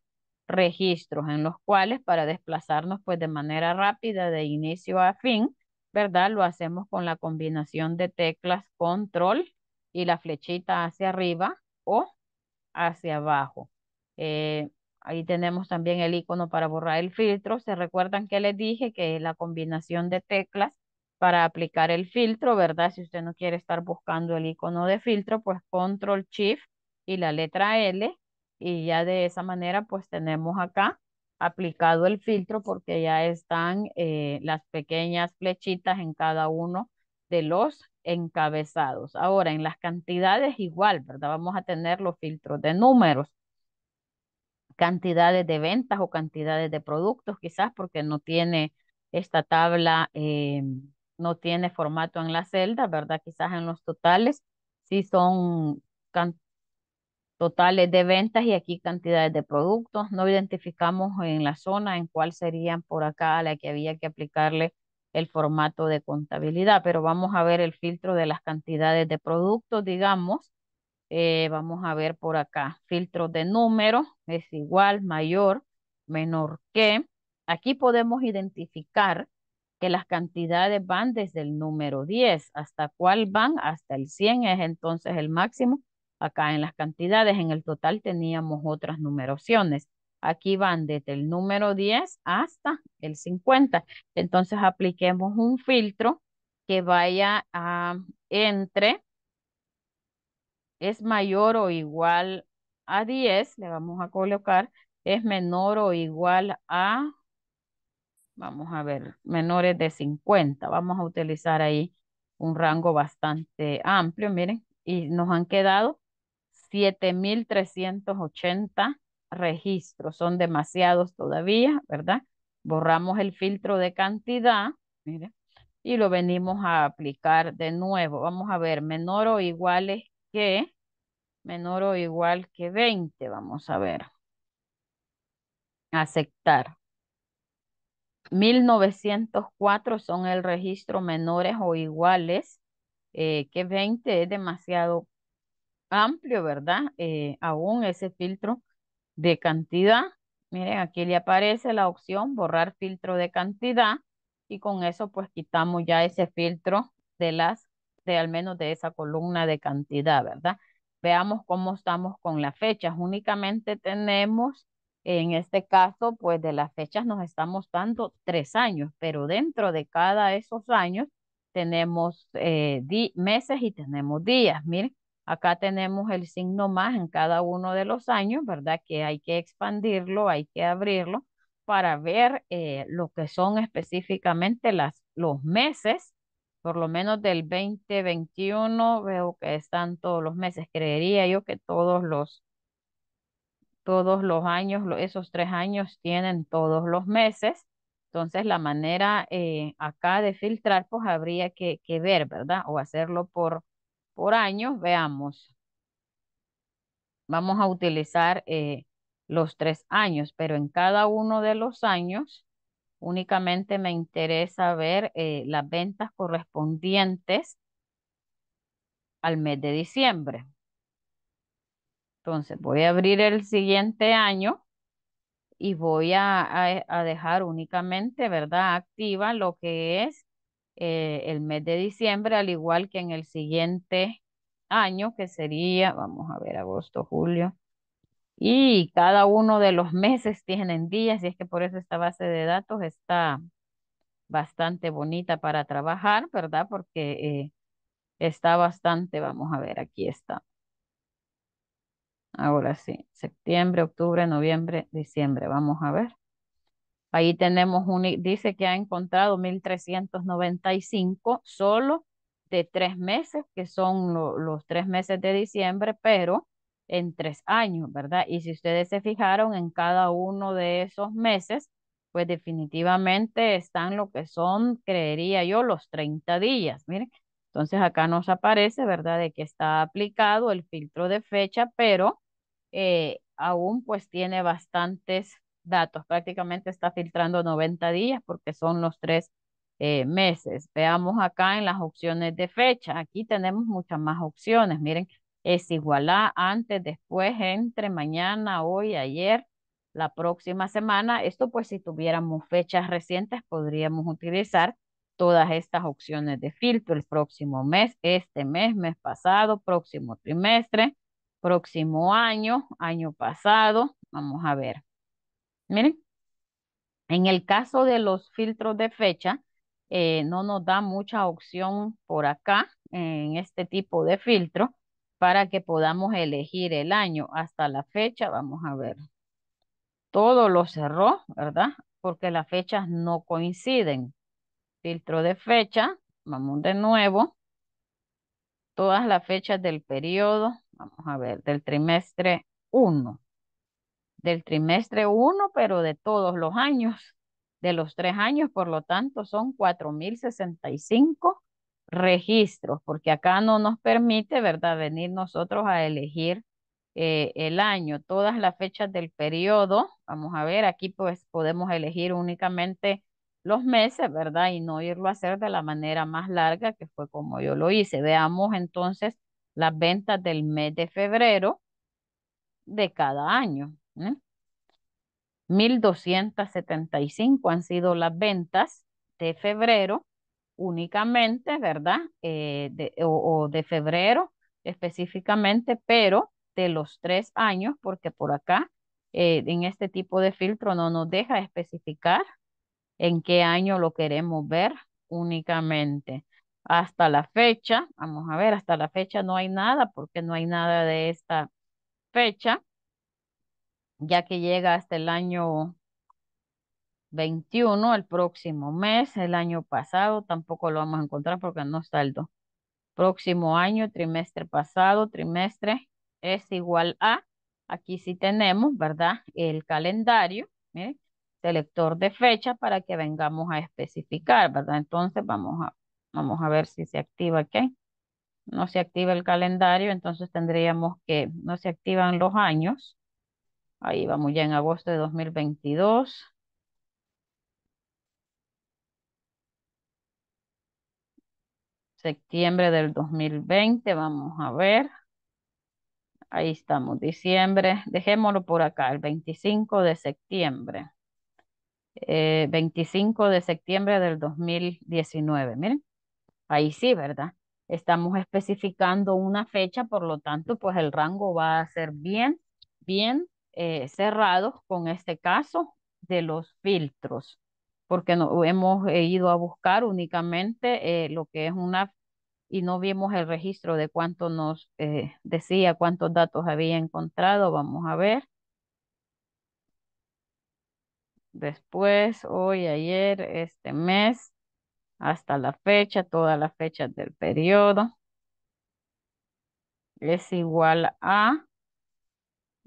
registros en los cuales para desplazarnos pues de manera rápida de inicio a fin, ¿verdad? Lo hacemos con la combinación de teclas control y la flechita hacia arriba o hacia abajo. Eh, ahí tenemos también el icono para borrar el filtro. Se recuerdan que les dije que es la combinación de teclas para aplicar el filtro, ¿verdad? Si usted no quiere estar buscando el icono de filtro, pues control shift y la letra L y ya de esa manera pues tenemos acá aplicado el filtro porque ya están eh, las pequeñas flechitas en cada uno de los encabezados. Ahora, en las cantidades igual, ¿verdad? Vamos a tener los filtros de números, cantidades de ventas o cantidades de productos, quizás porque no tiene esta tabla, eh, no tiene formato en la celda, ¿verdad? Quizás en los totales sí son totales de ventas y aquí cantidades de productos. No identificamos en la zona en cuál serían por acá la que había que aplicarle el formato de contabilidad, pero vamos a ver el filtro de las cantidades de productos, digamos. Eh, vamos a ver por acá, filtro de número es igual, mayor, menor que. Aquí podemos identificar que las cantidades van desde el número 10, hasta cuál van, hasta el 100 es entonces el máximo. Acá en las cantidades, en el total teníamos otras numeraciones. Aquí van desde el número 10 hasta el 50. Entonces apliquemos un filtro que vaya a entre es mayor o igual a 10, le vamos a colocar, es menor o igual a, vamos a ver, menores de 50. Vamos a utilizar ahí un rango bastante amplio, miren, y nos han quedado 7,380 registros, son demasiados todavía, ¿verdad? Borramos el filtro de cantidad, y lo venimos a aplicar de nuevo. Vamos a ver, menor o iguales que, menor o igual que 20, vamos a ver. Aceptar. 1904 son el registro menores o iguales eh, que 20 es demasiado amplio, ¿verdad? Eh, aún ese filtro de cantidad. Miren, aquí le aparece la opción borrar filtro de cantidad y con eso pues quitamos ya ese filtro de las, de al menos de esa columna de cantidad, ¿verdad? Veamos cómo estamos con las fechas. Únicamente tenemos, en este caso, pues de las fechas nos estamos dando tres años, pero dentro de cada esos años tenemos eh, meses y tenemos días. Miren, Acá tenemos el signo más en cada uno de los años, ¿verdad? Que hay que expandirlo, hay que abrirlo para ver eh, lo que son específicamente las, los meses, por lo menos del 2021, veo que están todos los meses, creería yo que todos los, todos los años, esos tres años tienen todos los meses, entonces la manera eh, acá de filtrar, pues habría que, que ver, ¿verdad? O hacerlo por por años, veamos. Vamos a utilizar eh, los tres años, pero en cada uno de los años únicamente me interesa ver eh, las ventas correspondientes al mes de diciembre. Entonces voy a abrir el siguiente año y voy a, a dejar únicamente, ¿verdad? Activa lo que es eh, el mes de diciembre, al igual que en el siguiente año, que sería, vamos a ver, agosto, julio. Y cada uno de los meses tienen días, y es que por eso esta base de datos está bastante bonita para trabajar, ¿verdad? Porque eh, está bastante, vamos a ver, aquí está. Ahora sí, septiembre, octubre, noviembre, diciembre, vamos a ver. Ahí tenemos un, dice que ha encontrado 1.395 solo de tres meses, que son los tres meses de diciembre, pero en tres años, ¿verdad? Y si ustedes se fijaron en cada uno de esos meses, pues definitivamente están lo que son, creería yo, los 30 días. Miren, entonces acá nos aparece, ¿verdad? De que está aplicado el filtro de fecha, pero eh, aún pues tiene bastantes datos. Prácticamente está filtrando 90 días porque son los tres eh, meses. Veamos acá en las opciones de fecha. Aquí tenemos muchas más opciones. Miren, es igual a antes, después, entre, mañana, hoy, ayer, la próxima semana. Esto pues si tuviéramos fechas recientes podríamos utilizar todas estas opciones de filtro, el próximo mes, este mes, mes pasado, próximo trimestre, próximo año, año pasado. Vamos a ver. Miren, en el caso de los filtros de fecha, eh, no nos da mucha opción por acá, en este tipo de filtro, para que podamos elegir el año hasta la fecha. Vamos a ver. Todo lo cerró, ¿verdad? Porque las fechas no coinciden. Filtro de fecha, vamos de nuevo. Todas las fechas del periodo, vamos a ver, del trimestre 1 del trimestre uno, pero de todos los años, de los tres años, por lo tanto son 4.065 registros, porque acá no nos permite, ¿verdad?, venir nosotros a elegir eh, el año, todas las fechas del periodo, vamos a ver, aquí pues podemos elegir únicamente los meses, ¿verdad? Y no irlo a hacer de la manera más larga que fue como yo lo hice. Veamos entonces las ventas del mes de febrero de cada año. 1.275 han sido las ventas de febrero únicamente, ¿verdad? Eh, o, de febrero específicamente, pero de los tres años, porque por acá eh, en este tipo de filtro no nos deja especificar en qué año lo queremos ver únicamente. Hasta la fecha, vamos a ver, hasta la fecha no hay nada porque no hay nada de esta fecha ya que llega hasta el año 21, el próximo mes, el año pasado, tampoco lo vamos a encontrar porque no está el Próximo año, trimestre pasado, trimestre es igual a, aquí sí tenemos, ¿verdad? El calendario, ¿eh? selector de fecha para que vengamos a especificar, ¿verdad? Entonces vamos a, vamos a ver si se activa aquí. No se activa el calendario, entonces tendríamos que, no se activan los años Ahí vamos ya en agosto de 2022. Septiembre del 2020, vamos a ver. Ahí estamos, diciembre. Dejémoslo por acá, el 25 de septiembre. 25 eh, de septiembre del 2019. Miren, ahí sí, ¿verdad? Estamos especificando una fecha, por lo tanto, pues el rango va a ser bien, bien eh, cerrados con este caso de los filtros, porque no, hemos eh, ido a buscar únicamente eh, lo que es una y no vimos el registro de cuánto nos decía, cuántos datos había encontrado. Vamos a ver. Después, hoy, ayer, este mes, hasta la fecha, todas las fechas del periodo. Es igual a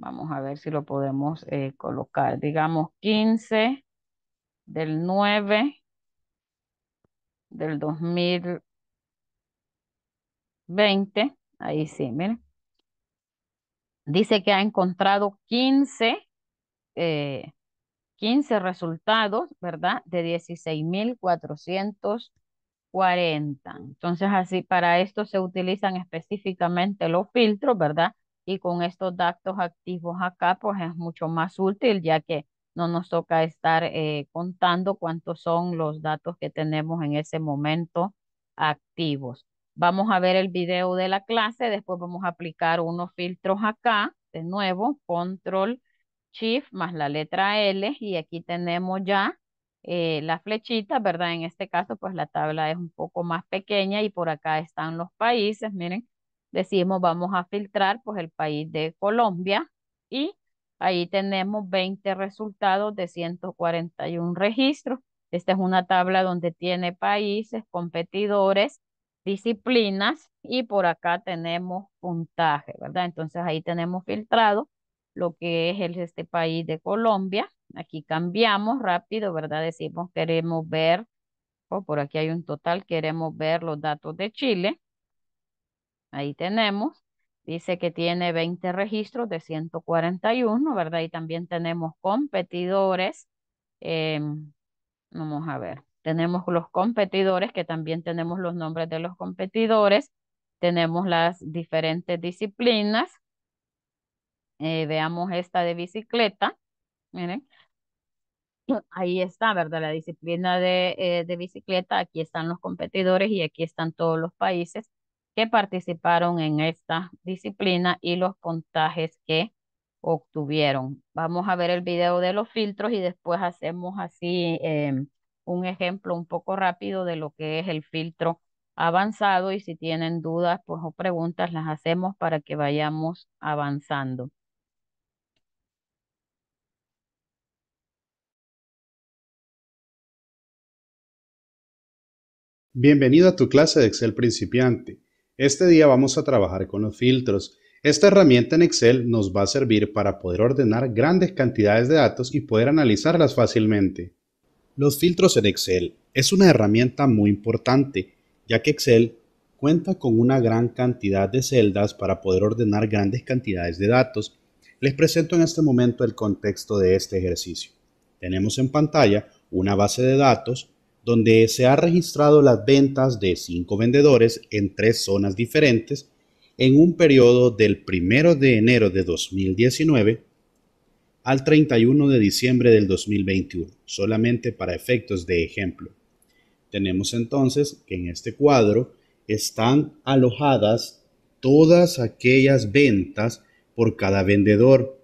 Vamos a ver si lo podemos eh, colocar. Digamos 15 del 9 del 2020. Ahí sí, miren. Dice que ha encontrado 15, 15 eh, resultados, ¿verdad? De 16,440. Entonces, así para esto se utilizan específicamente los filtros, ¿verdad? y con estos datos activos acá, pues es mucho más útil ya que no nos toca estar eh, contando cuántos son los datos que tenemos en ese momento activos. Vamos a ver el video de la clase, después vamos a aplicar unos filtros acá, de nuevo, control, shift más la letra L y aquí tenemos ya eh, la flechita, ¿verdad? En este caso, pues la tabla es un poco más pequeña y por acá están los países, miren, Decimos, vamos a filtrar pues el país de Colombia y ahí tenemos 20 resultados de 141 registros. Esta es una tabla donde tiene países, competidores, disciplinas y por acá tenemos puntaje, ¿verdad? Entonces ahí tenemos filtrado lo que es este país de Colombia. Aquí cambiamos rápido, ¿verdad? Decimos queremos ver, o oh, por aquí hay un total, queremos ver los datos de Chile. Ahí tenemos. Dice que tiene 20 registros de 141, ¿verdad? Y también tenemos competidores. Em, vamos a ver. Tenemos los competidores, que también tenemos los nombres de los competidores. Tenemos las diferentes disciplinas. Eh, veamos esta de bicicleta. Miren. Ahí está, ¿verdad? La disciplina de, eh, de bicicleta. Aquí están los competidores y aquí están todos los países que participaron en esta disciplina y los contajes que obtuvieron. Vamos a ver el video de los filtros y después hacemos así em, un ejemplo un poco rápido de lo que es el filtro avanzado y si tienen dudas pues, o preguntas las hacemos para que vayamos avanzando. Bienvenido a tu clase de Excel principiante. Este día vamos a trabajar con los filtros. Esta herramienta en Excel nos va a servir para poder ordenar grandes cantidades de datos y poder analizarlas fácilmente. Los filtros en Excel es una herramienta muy importante, ya que Excel cuenta con una gran cantidad de celdas para poder ordenar grandes cantidades de datos. Les presento en este momento el contexto de este ejercicio. Tenemos en pantalla una base de datos donde se han registrado las ventas de cinco vendedores en tres zonas diferentes en un periodo del 1 de enero de 2019 al 31 de diciembre del 2021, solamente para efectos de ejemplo. Tenemos entonces que en este cuadro están alojadas todas aquellas ventas por cada vendedor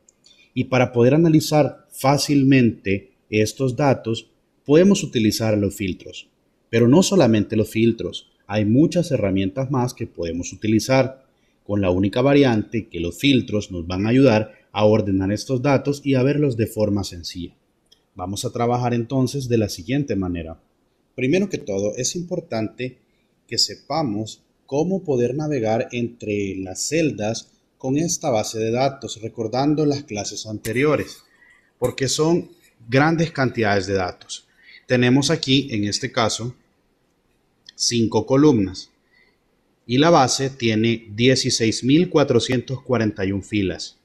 y para poder analizar fácilmente estos datos podemos utilizar los filtros, pero no solamente los filtros, hay muchas herramientas más que podemos utilizar, con la única variante que los filtros nos van a ayudar a ordenar estos datos y a verlos de forma sencilla. Vamos a trabajar entonces de la siguiente manera. Primero que todo, es importante que sepamos cómo poder navegar entre las celdas con esta base de datos, recordando las clases anteriores, porque son grandes cantidades de datos tenemos aquí, en este caso, cinco columnas y la base tiene 16.441 filas.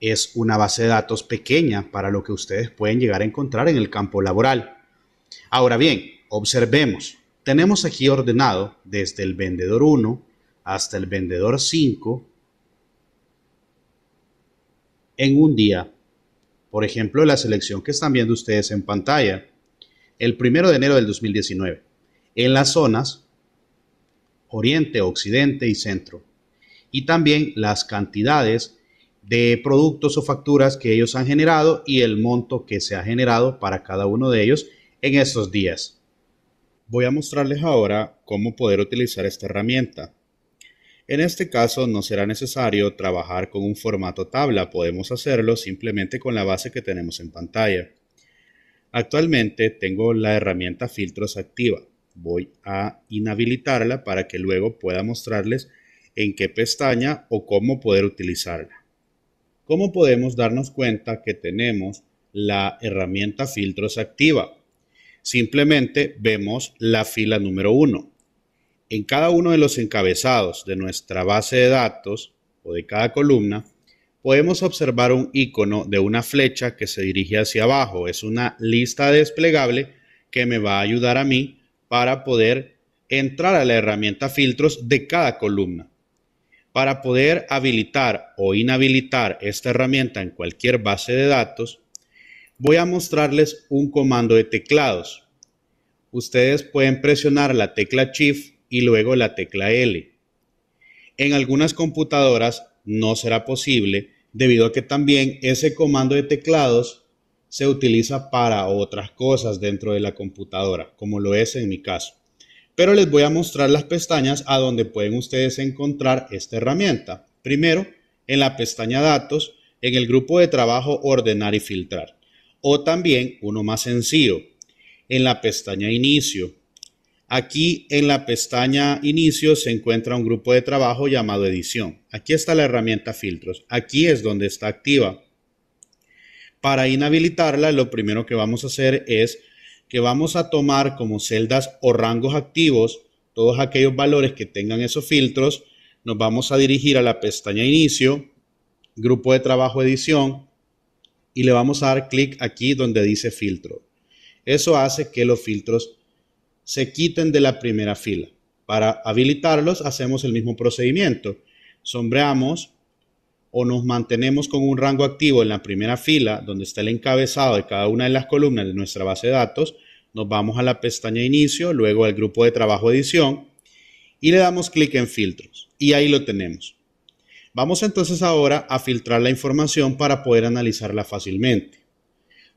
Es una base de datos pequeña para lo que ustedes pueden llegar a encontrar en el campo laboral. Ahora bien, observemos. Tenemos aquí ordenado desde el vendedor 1 hasta el vendedor 5 en un día por ejemplo, la selección que están viendo ustedes en pantalla, el 1 de enero del 2019, en las zonas oriente, occidente y centro. Y también las cantidades de productos o facturas que ellos han generado y el monto que se ha generado para cada uno de ellos en estos días. Voy a mostrarles ahora cómo poder utilizar esta herramienta. En este caso no será necesario trabajar con un formato tabla, podemos hacerlo simplemente con la base que tenemos en pantalla. Actualmente tengo la herramienta filtros activa. Voy a inhabilitarla para que luego pueda mostrarles en qué pestaña o cómo poder utilizarla. ¿Cómo podemos darnos cuenta que tenemos la herramienta filtros activa? Simplemente vemos la fila número 1 en cada uno de los encabezados de nuestra base de datos o de cada columna, podemos observar un icono de una flecha que se dirige hacia abajo. Es una lista desplegable que me va a ayudar a mí para poder entrar a la herramienta filtros de cada columna. Para poder habilitar o inhabilitar esta herramienta en cualquier base de datos, voy a mostrarles un comando de teclados. Ustedes pueden presionar la tecla Shift y luego la tecla L. En algunas computadoras no será posible debido a que también ese comando de teclados se utiliza para otras cosas dentro de la computadora, como lo es en mi caso. Pero les voy a mostrar las pestañas a donde pueden ustedes encontrar esta herramienta. Primero, en la pestaña Datos, en el grupo de trabajo Ordenar y Filtrar. O también, uno más sencillo, en la pestaña Inicio, Aquí en la pestaña Inicio se encuentra un grupo de trabajo llamado Edición. Aquí está la herramienta Filtros. Aquí es donde está activa. Para inhabilitarla, lo primero que vamos a hacer es que vamos a tomar como celdas o rangos activos todos aquellos valores que tengan esos filtros. Nos vamos a dirigir a la pestaña Inicio, Grupo de Trabajo Edición, y le vamos a dar clic aquí donde dice Filtro. Eso hace que los filtros se quiten de la primera fila. Para habilitarlos hacemos el mismo procedimiento. Sombreamos o nos mantenemos con un rango activo en la primera fila, donde está el encabezado de cada una de las columnas de nuestra base de datos, nos vamos a la pestaña Inicio, luego al grupo de trabajo Edición, y le damos clic en Filtros, y ahí lo tenemos. Vamos entonces ahora a filtrar la información para poder analizarla fácilmente.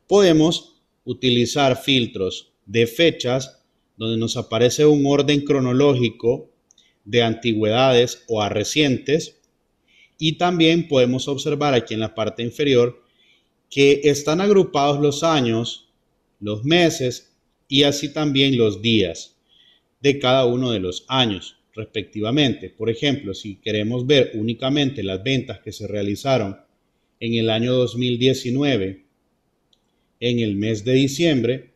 Podemos utilizar filtros de fechas, donde nos aparece un orden cronológico de antigüedades o a recientes. Y también podemos observar aquí en la parte inferior que están agrupados los años, los meses y así también los días de cada uno de los años respectivamente. Por ejemplo, si queremos ver únicamente las ventas que se realizaron en el año 2019, en el mes de diciembre,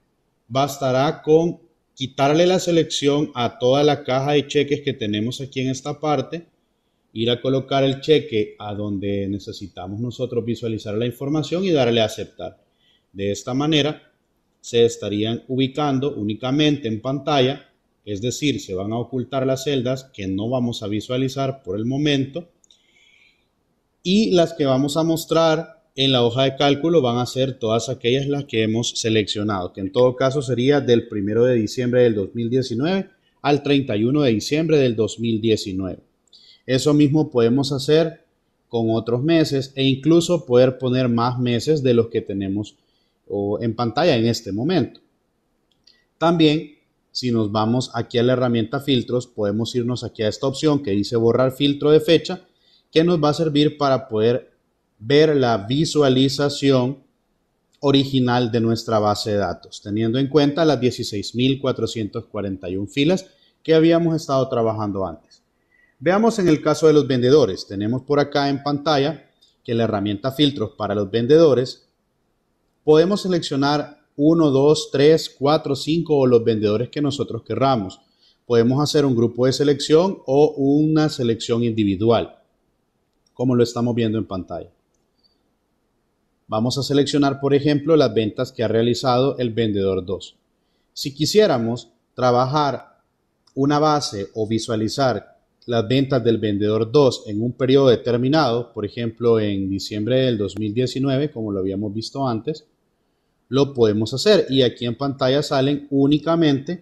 bastará con quitarle la selección a toda la caja de cheques que tenemos aquí en esta parte, ir a colocar el cheque a donde necesitamos nosotros visualizar la información y darle a aceptar. De esta manera se estarían ubicando únicamente en pantalla, es decir, se van a ocultar las celdas que no vamos a visualizar por el momento y las que vamos a mostrar en la hoja de cálculo van a ser todas aquellas las que hemos seleccionado, que en todo caso sería del 1 de diciembre del 2019 al 31 de diciembre del 2019. Eso mismo podemos hacer con otros meses e incluso poder poner más meses de los que tenemos en pantalla en este momento. También, si nos vamos aquí a la herramienta filtros, podemos irnos aquí a esta opción que dice borrar filtro de fecha, que nos va a servir para poder ver la visualización original de nuestra base de datos, teniendo en cuenta las 16.441 filas que habíamos estado trabajando antes. Veamos en el caso de los vendedores. Tenemos por acá en pantalla que la herramienta filtros para los vendedores podemos seleccionar 1, 2, 3, 4, 5 o los vendedores que nosotros querramos. Podemos hacer un grupo de selección o una selección individual, como lo estamos viendo en pantalla. Vamos a seleccionar, por ejemplo, las ventas que ha realizado el vendedor 2. Si quisiéramos trabajar una base o visualizar las ventas del vendedor 2 en un periodo determinado, por ejemplo en diciembre del 2019, como lo habíamos visto antes, lo podemos hacer. Y aquí en pantalla salen únicamente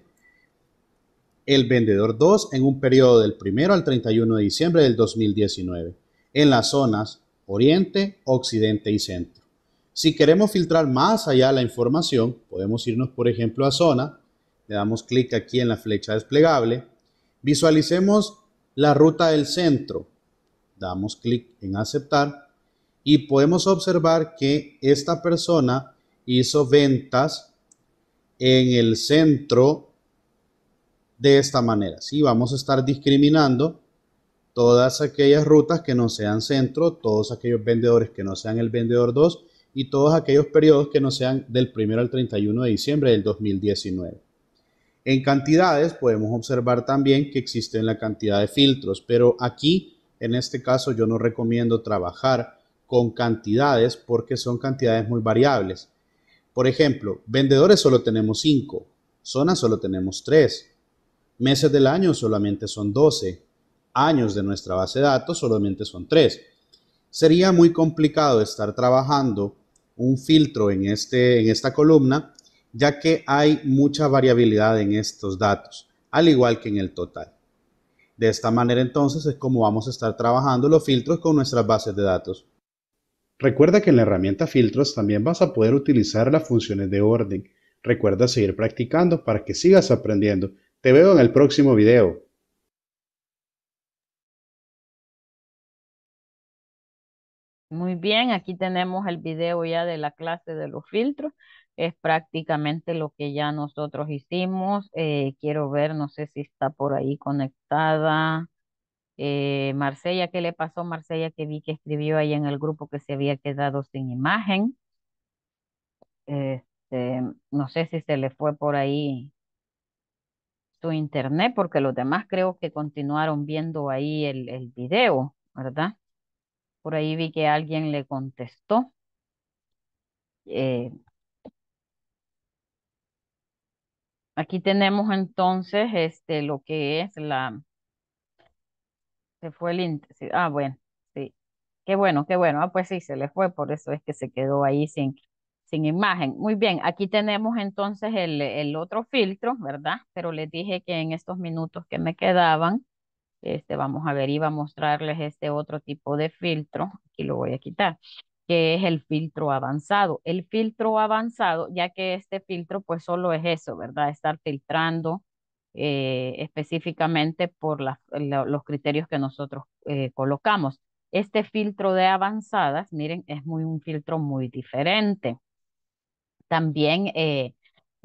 el vendedor 2 en un periodo del 1 al 31 de diciembre del 2019, en las zonas oriente, occidente y centro. Si queremos filtrar más allá la información, podemos irnos, por ejemplo, a zona. Le damos clic aquí en la flecha desplegable. Visualicemos la ruta del centro. Damos clic en aceptar y podemos observar que esta persona hizo ventas en el centro de esta manera. vamos a estar discriminando todas aquellas rutas que no sean centro, todos aquellos vendedores que no sean el vendedor 2 y todos aquellos periodos que no sean del 1 al 31 de diciembre del 2019. En cantidades podemos observar también que existen la cantidad de filtros, pero aquí, en este caso, yo no recomiendo trabajar con cantidades porque son cantidades muy variables. Por ejemplo, vendedores solo tenemos 5, zonas solo tenemos 3, meses del año solamente son 12, años de nuestra base de datos solamente son 3. Sería muy complicado estar trabajando un filtro en, este, en esta columna, ya que hay mucha variabilidad en estos datos, al igual que en el total. De esta manera entonces es como vamos a estar trabajando los filtros con nuestras bases de datos. Recuerda que en la herramienta filtros también vas a poder utilizar las funciones de orden. Recuerda seguir practicando para que sigas aprendiendo. Te veo en el próximo video. Muy bien, aquí tenemos el video ya de la clase de los filtros. Es prácticamente lo que ya nosotros hicimos. Eh, quiero ver, no sé si está por ahí conectada. Eh, Marcella, ¿qué le pasó? Marcella que vi que escribió ahí en el grupo que se había quedado sin imagen. Este, no sé si se le fue por ahí su internet, porque los demás creo que continuaron viendo ahí el, el video, ¿verdad? Por ahí vi que alguien le contestó. Eh, aquí tenemos entonces este, lo que es la... Se fue el Ah, bueno, sí. Qué bueno, qué bueno. Ah, pues sí, se le fue, por eso es que se quedó ahí sin, sin imagen. Muy bien, aquí tenemos entonces el, el otro filtro, ¿verdad? Pero les dije que en estos minutos que me quedaban, este, vamos a ver, iba a mostrarles este otro tipo de filtro, aquí lo voy a quitar, que es el filtro avanzado. El filtro avanzado, ya que este filtro pues solo es eso, ¿verdad? Estar filtrando eh, específicamente por los criterios que nosotros eh, colocamos. Este filtro de avanzadas, miren, es muy un filtro muy diferente. También eh,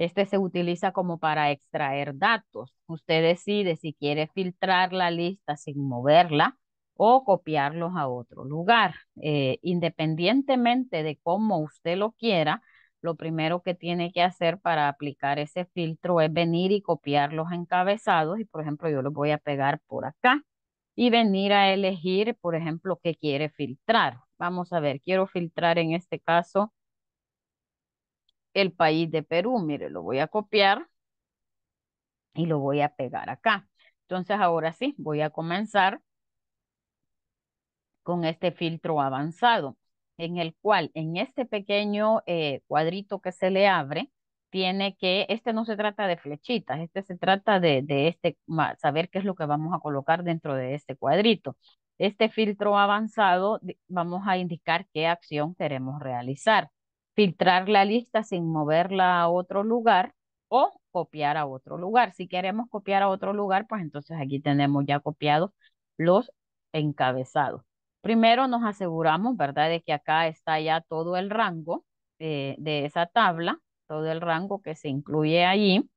este se utiliza como para extraer datos. Usted decide si quiere filtrar la lista sin moverla o copiarlos a otro lugar. Eh, independientemente de cómo usted lo quiera, lo primero que tiene que hacer para aplicar ese filtro es venir y copiar los encabezados. Y por ejemplo, yo los voy a pegar por acá y venir a elegir, por ejemplo, qué quiere filtrar. Vamos a ver, quiero filtrar en este caso el país de Perú. Mire, lo voy a copiar y lo voy a pegar acá. Entonces ahora sí, voy a comenzar con este filtro avanzado, en el cual en este pequeño eh, cuadrito que se le abre, tiene que, este no se trata de flechitas, este se trata de, de este, saber qué es lo que vamos a colocar dentro de este cuadrito. Este filtro avanzado vamos a indicar qué acción queremos realizar filtrar la lista sin moverla a otro lugar o copiar a otro lugar. Si queremos copiar a otro lugar, pues entonces aquí tenemos ya copiados los encabezados. Primero nos aseguramos, ¿verdad?, de que acá está ya todo el rango eh, de esa tabla, todo el rango que se incluye allí.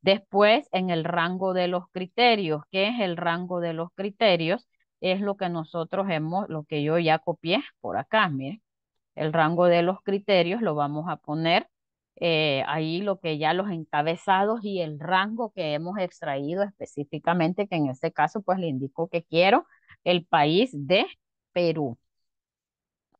Después, en el rango de los criterios, ¿qué es el rango de los criterios? Es lo que nosotros hemos, lo que yo ya copié por acá, miren el rango de los criterios, lo vamos a poner eh, ahí lo que ya los encabezados y el rango que hemos extraído específicamente, que en este caso pues le indico que quiero el país de Perú.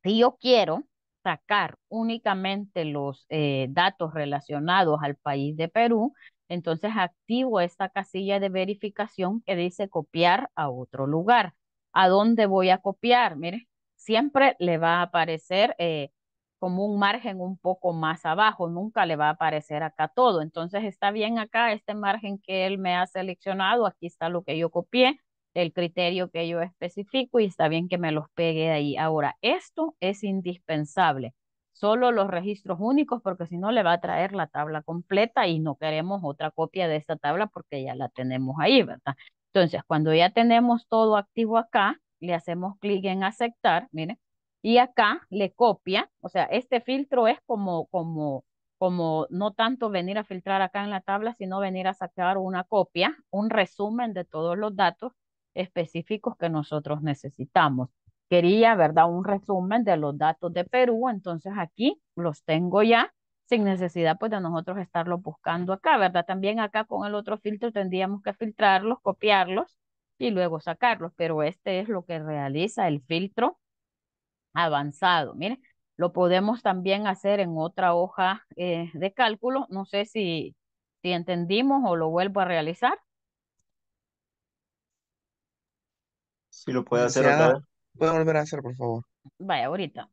Si yo quiero sacar únicamente los eh, datos relacionados al país de Perú, entonces activo esta casilla de verificación que dice copiar a otro lugar. ¿A dónde voy a copiar? Miren, siempre le va a aparecer eh, como un margen un poco más abajo, nunca le va a aparecer acá todo. Entonces está bien acá este margen que él me ha seleccionado, aquí está lo que yo copié, el criterio que yo especifico y está bien que me los pegue ahí. Ahora, esto es indispensable, solo los registros únicos porque si no le va a traer la tabla completa y no queremos otra copia de esta tabla porque ya la tenemos ahí, ¿verdad? Entonces, cuando ya tenemos todo activo acá, le hacemos clic en aceptar, miren, y acá le copia, o sea, este filtro es como, como, como no tanto venir a filtrar acá en la tabla, sino venir a sacar una copia, un resumen de todos los datos específicos que nosotros necesitamos. Quería, ¿verdad? Un resumen de los datos de Perú, entonces aquí los tengo ya sin necesidad pues de nosotros estarlo buscando acá, ¿verdad? También acá con el otro filtro tendríamos que filtrarlos, copiarlos y luego sacarlos, pero este es lo que realiza el filtro avanzado. Miren, lo podemos también hacer en otra hoja eh, de cálculo. No sé si, si entendimos o lo vuelvo a realizar. Si lo puede hacer acá. volver a hacer, por favor. Vaya, ahorita.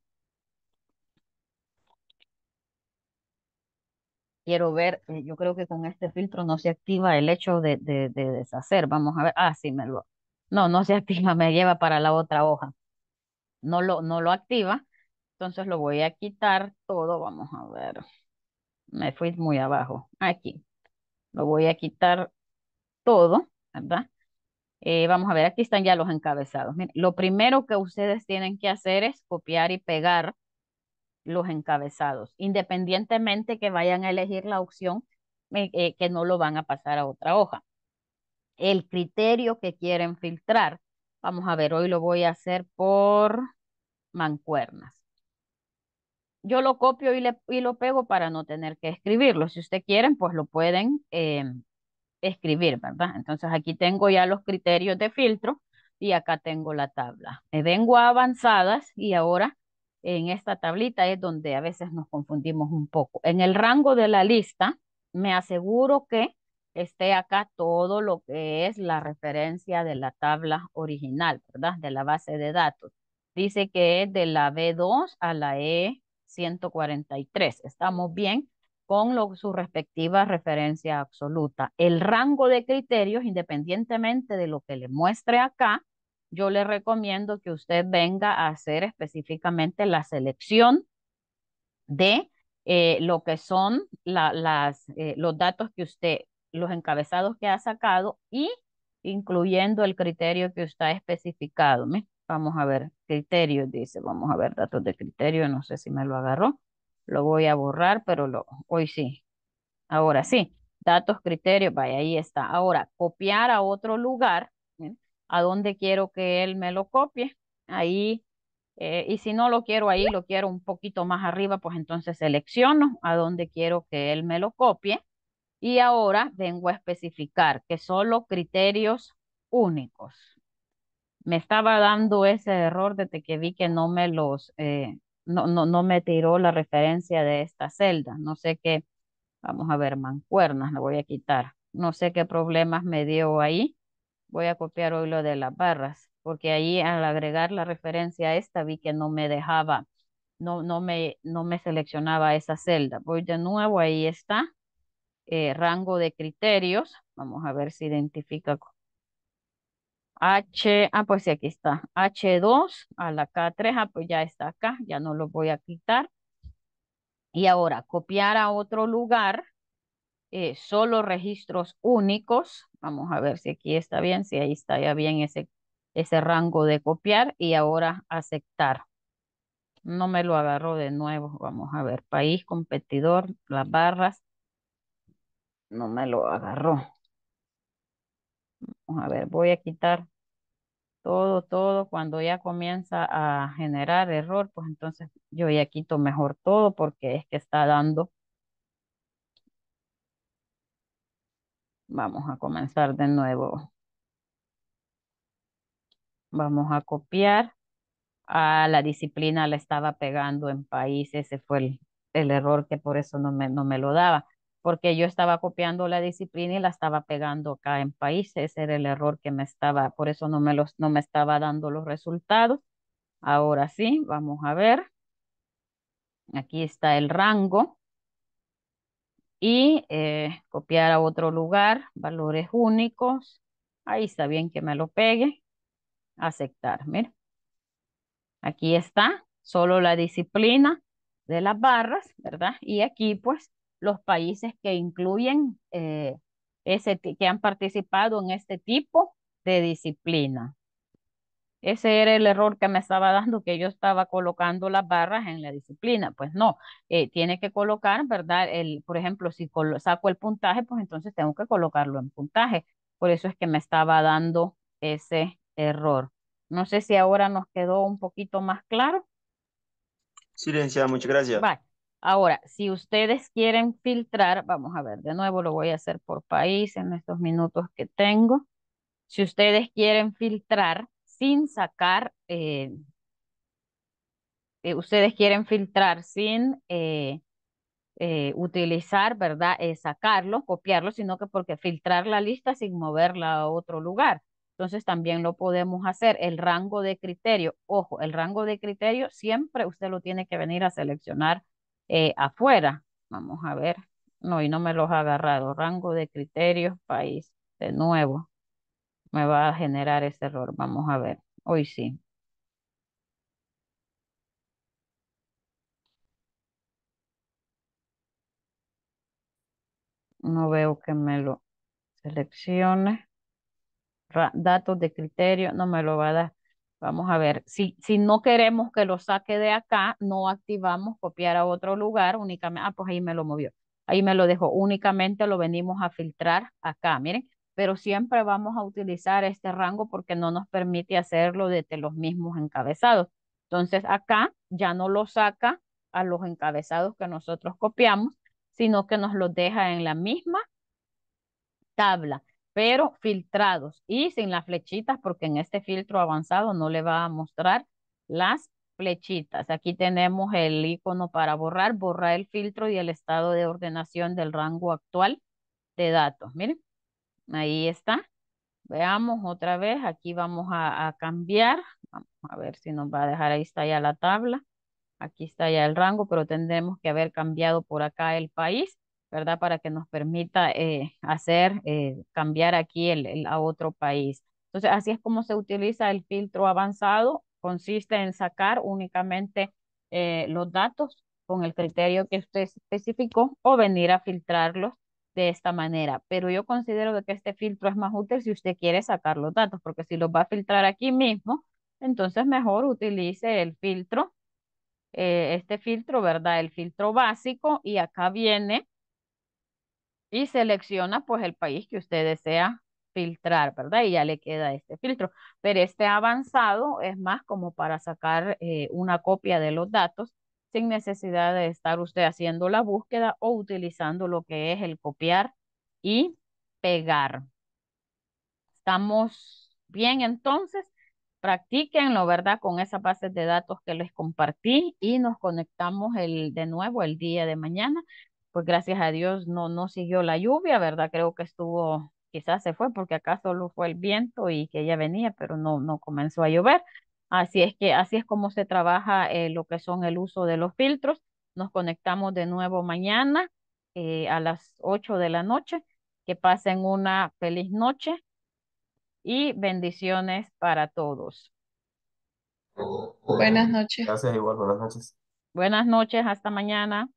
quiero ver, eh, yo creo que con este filtro no se activa el hecho de, de, deshacer. Vamos a ver, ah, sí, me lo... No, no se activa, me lleva para la otra hoja. No lo, no lo activa, entonces lo voy a quitar todo, vamos a ver. Me fui muy abajo, aquí. Lo voy a quitar todo, ¿verdad? Eh, vamos a ver, aquí están ya los encabezados. lo primero que ustedes tienen que hacer es copiar y pegar los encabezados, independientemente que vayan a elegir la opción eh, eh, que no lo van a pasar a otra hoja. El criterio que quieren filtrar, vamos a ver, hoy lo voy a hacer por mancuernas. Yo lo copio y, y lo pego para no tener que escribirlo. Si ustedes quieren, pues lo pueden em, escribir, ¿verdad? Entonces aquí tengo ya los criterios de filtro y acá tengo la tabla. Me vengo a avanzadas y ahora en esta tablita es donde a veces nos confundimos un poco. En el rango de la lista, me aseguro que esté acá todo lo que es la referencia de la tabla original, ¿verdad? De la base de datos. Dice que es de la B2 a la E143. Estamos bien con su respectiva referencia absoluta. El rango de criterios, independientemente de lo que le muestre acá, yo le recomiendo que usted venga a hacer específicamente la selección de eh, lo que son las, eh, los datos que usted, los encabezados que ha sacado y incluyendo el criterio que usted ha especificado. Vamos a ver, criterio dice, vamos a ver datos de criterio, no sé si me lo agarró, lo voy a borrar, pero lo, hoy sí, ahora sí, datos, criterio, vaya, ahí está. Ahora, copiar a otro lugar a dónde quiero que él me lo copie. Ahí, eh, y si no lo quiero ahí, lo quiero un poquito más arriba, pues entonces selecciono a dónde quiero que él me lo copie. Y ahora vengo a especificar que solo criterios únicos. Me estaba dando ese error desde que vi que no me los, eh, no, no, no me tiró la referencia de esta celda. No sé qué, vamos a ver, mancuernas, la voy a quitar. No sé qué problemas me dio ahí voy a copiar hoy lo de las barras, porque ahí al agregar la referencia a esta vi que no me dejaba, no, no, me, no me seleccionaba esa celda. Voy de nuevo, ahí está, eh, rango de criterios. Vamos a ver si identifica H, ah, pues sí, aquí está, H2 a la K3, ah, pues ya está acá, ya no lo voy a quitar. Y ahora, copiar a otro lugar, eh, solo registros únicos. Vamos a ver si aquí está bien, si ahí está ya bien ese, ese rango de copiar y ahora aceptar. No me lo agarró de nuevo. Vamos a ver, país, competidor, las barras. No me lo agarró. Vamos a ver, voy a quitar todo, todo. Cuando ya comienza a generar error, pues entonces yo ya quito mejor todo porque es que está dando Vamos a comenzar de nuevo. Vamos a copiar. A ah, la disciplina la estaba pegando en país. Ese fue el, error que por eso no me, no me lo daba. Porque yo estaba copiando la disciplina y la estaba pegando acá en país. Ese era el error que me estaba, por eso no me, los, no me estaba dando los resultados. Ahora sí, vamos a ver. Aquí está el rango y eh, copiar a otro lugar, valores únicos. Ahí está bien que me lo pegue. Aceptar, mira. Aquí está, solo la disciplina de las barras, ¿verdad? Y aquí, pues, los países que incluyen, eh, ese, que han participado en este tipo de disciplina. Ese era el error que me estaba dando, que yo estaba colocando las barras en la disciplina. Pues no, eh, tiene que colocar, ¿verdad? El, por ejemplo, si saco el puntaje, pues entonces tengo que colocarlo en puntaje. Por eso es que me estaba dando ese error. No sé si ahora nos quedó un poquito más claro. Silencia, muchas gracias. Ahora, si ustedes quieren filtrar, vamos a ver, de nuevo lo voy a hacer por país en estos minutos que tengo. Si ustedes quieren filtrar, sin sacar, eh, eh, ustedes quieren filtrar sin eh, utilizar, ¿verdad? sacarlo, copiarlo, sino que porque filtrar la lista sin moverla a otro lugar. Entonces también lo podemos hacer. El rango de criterio, ojo, el rango de criterio siempre usted lo tiene que venir a seleccionar afuera. Vamos a ver. No, y no me los ha agarrado. Rango de criterios, país, de nuevo me va a generar ese error. Vamos a ver. Hoy sí. No veo que me lo seleccione. datos de criterio, no me lo va a dar. Vamos a ver, si, si no queremos que lo saque de acá, no activamos copiar a otro lugar, únicamente, ah, pues ahí me lo movió, ahí me lo dejó, únicamente lo venimos a filtrar acá, miren, pero siempre vamos a utilizar este rango porque no nos permite hacerlo desde los mismos encabezados. Entonces acá ya no lo saca a los encabezados que nosotros copiamos, sino que nos los deja en la misma tabla, pero filtrados y sin las flechitas porque en este filtro avanzado no le va a mostrar las flechitas. Aquí tenemos el icono para borrar, borrar el filtro y el estado de ordenación del rango actual de datos. Miren. Ahí está. Veamos otra vez. Aquí vamos a, cambiar. Vamos a ver si nos va a dejar. Ahí está ya la tabla. Aquí está ya el rango, pero tendremos que haber cambiado por acá el país, ¿verdad? Para que nos permita eh, hacer, eh, cambiar aquí el, a otro país. Entonces, así es como se utiliza el filtro avanzado. Consiste en sacar únicamente eh, los datos con el criterio que usted especificó o venir a filtrarlos de esta manera, pero yo considero que este filtro es más útil si usted quiere sacar los datos, porque si los va a filtrar aquí mismo, entonces mejor utilice el filtro, eh, este filtro, ¿verdad? El filtro básico y acá viene y selecciona pues el país que usted desea filtrar, ¿verdad? Y ya le queda este filtro. Pero este avanzado es más como para sacar eh, una copia de los datos sin necesidad de estar usted haciendo la búsqueda o utilizando lo que es el copiar y pegar. ¿Estamos bien entonces? Practiquenlo, ¿verdad? Con esa base de datos que les compartí y nos conectamos el, de nuevo el día de mañana. Pues gracias a Dios no, no siguió la lluvia, ¿verdad? Creo que estuvo, quizás se fue porque acá solo fue el viento y que ya venía, pero no, no comenzó a llover. Así es que así es como se trabaja eh, lo que son el uso de los filtros. Nos conectamos de nuevo mañana eh, a las 8 de la noche. Que pasen una feliz noche y bendiciones para todos. Buenas noches. Gracias, igual, buenas noches. Buenas noches, hasta mañana.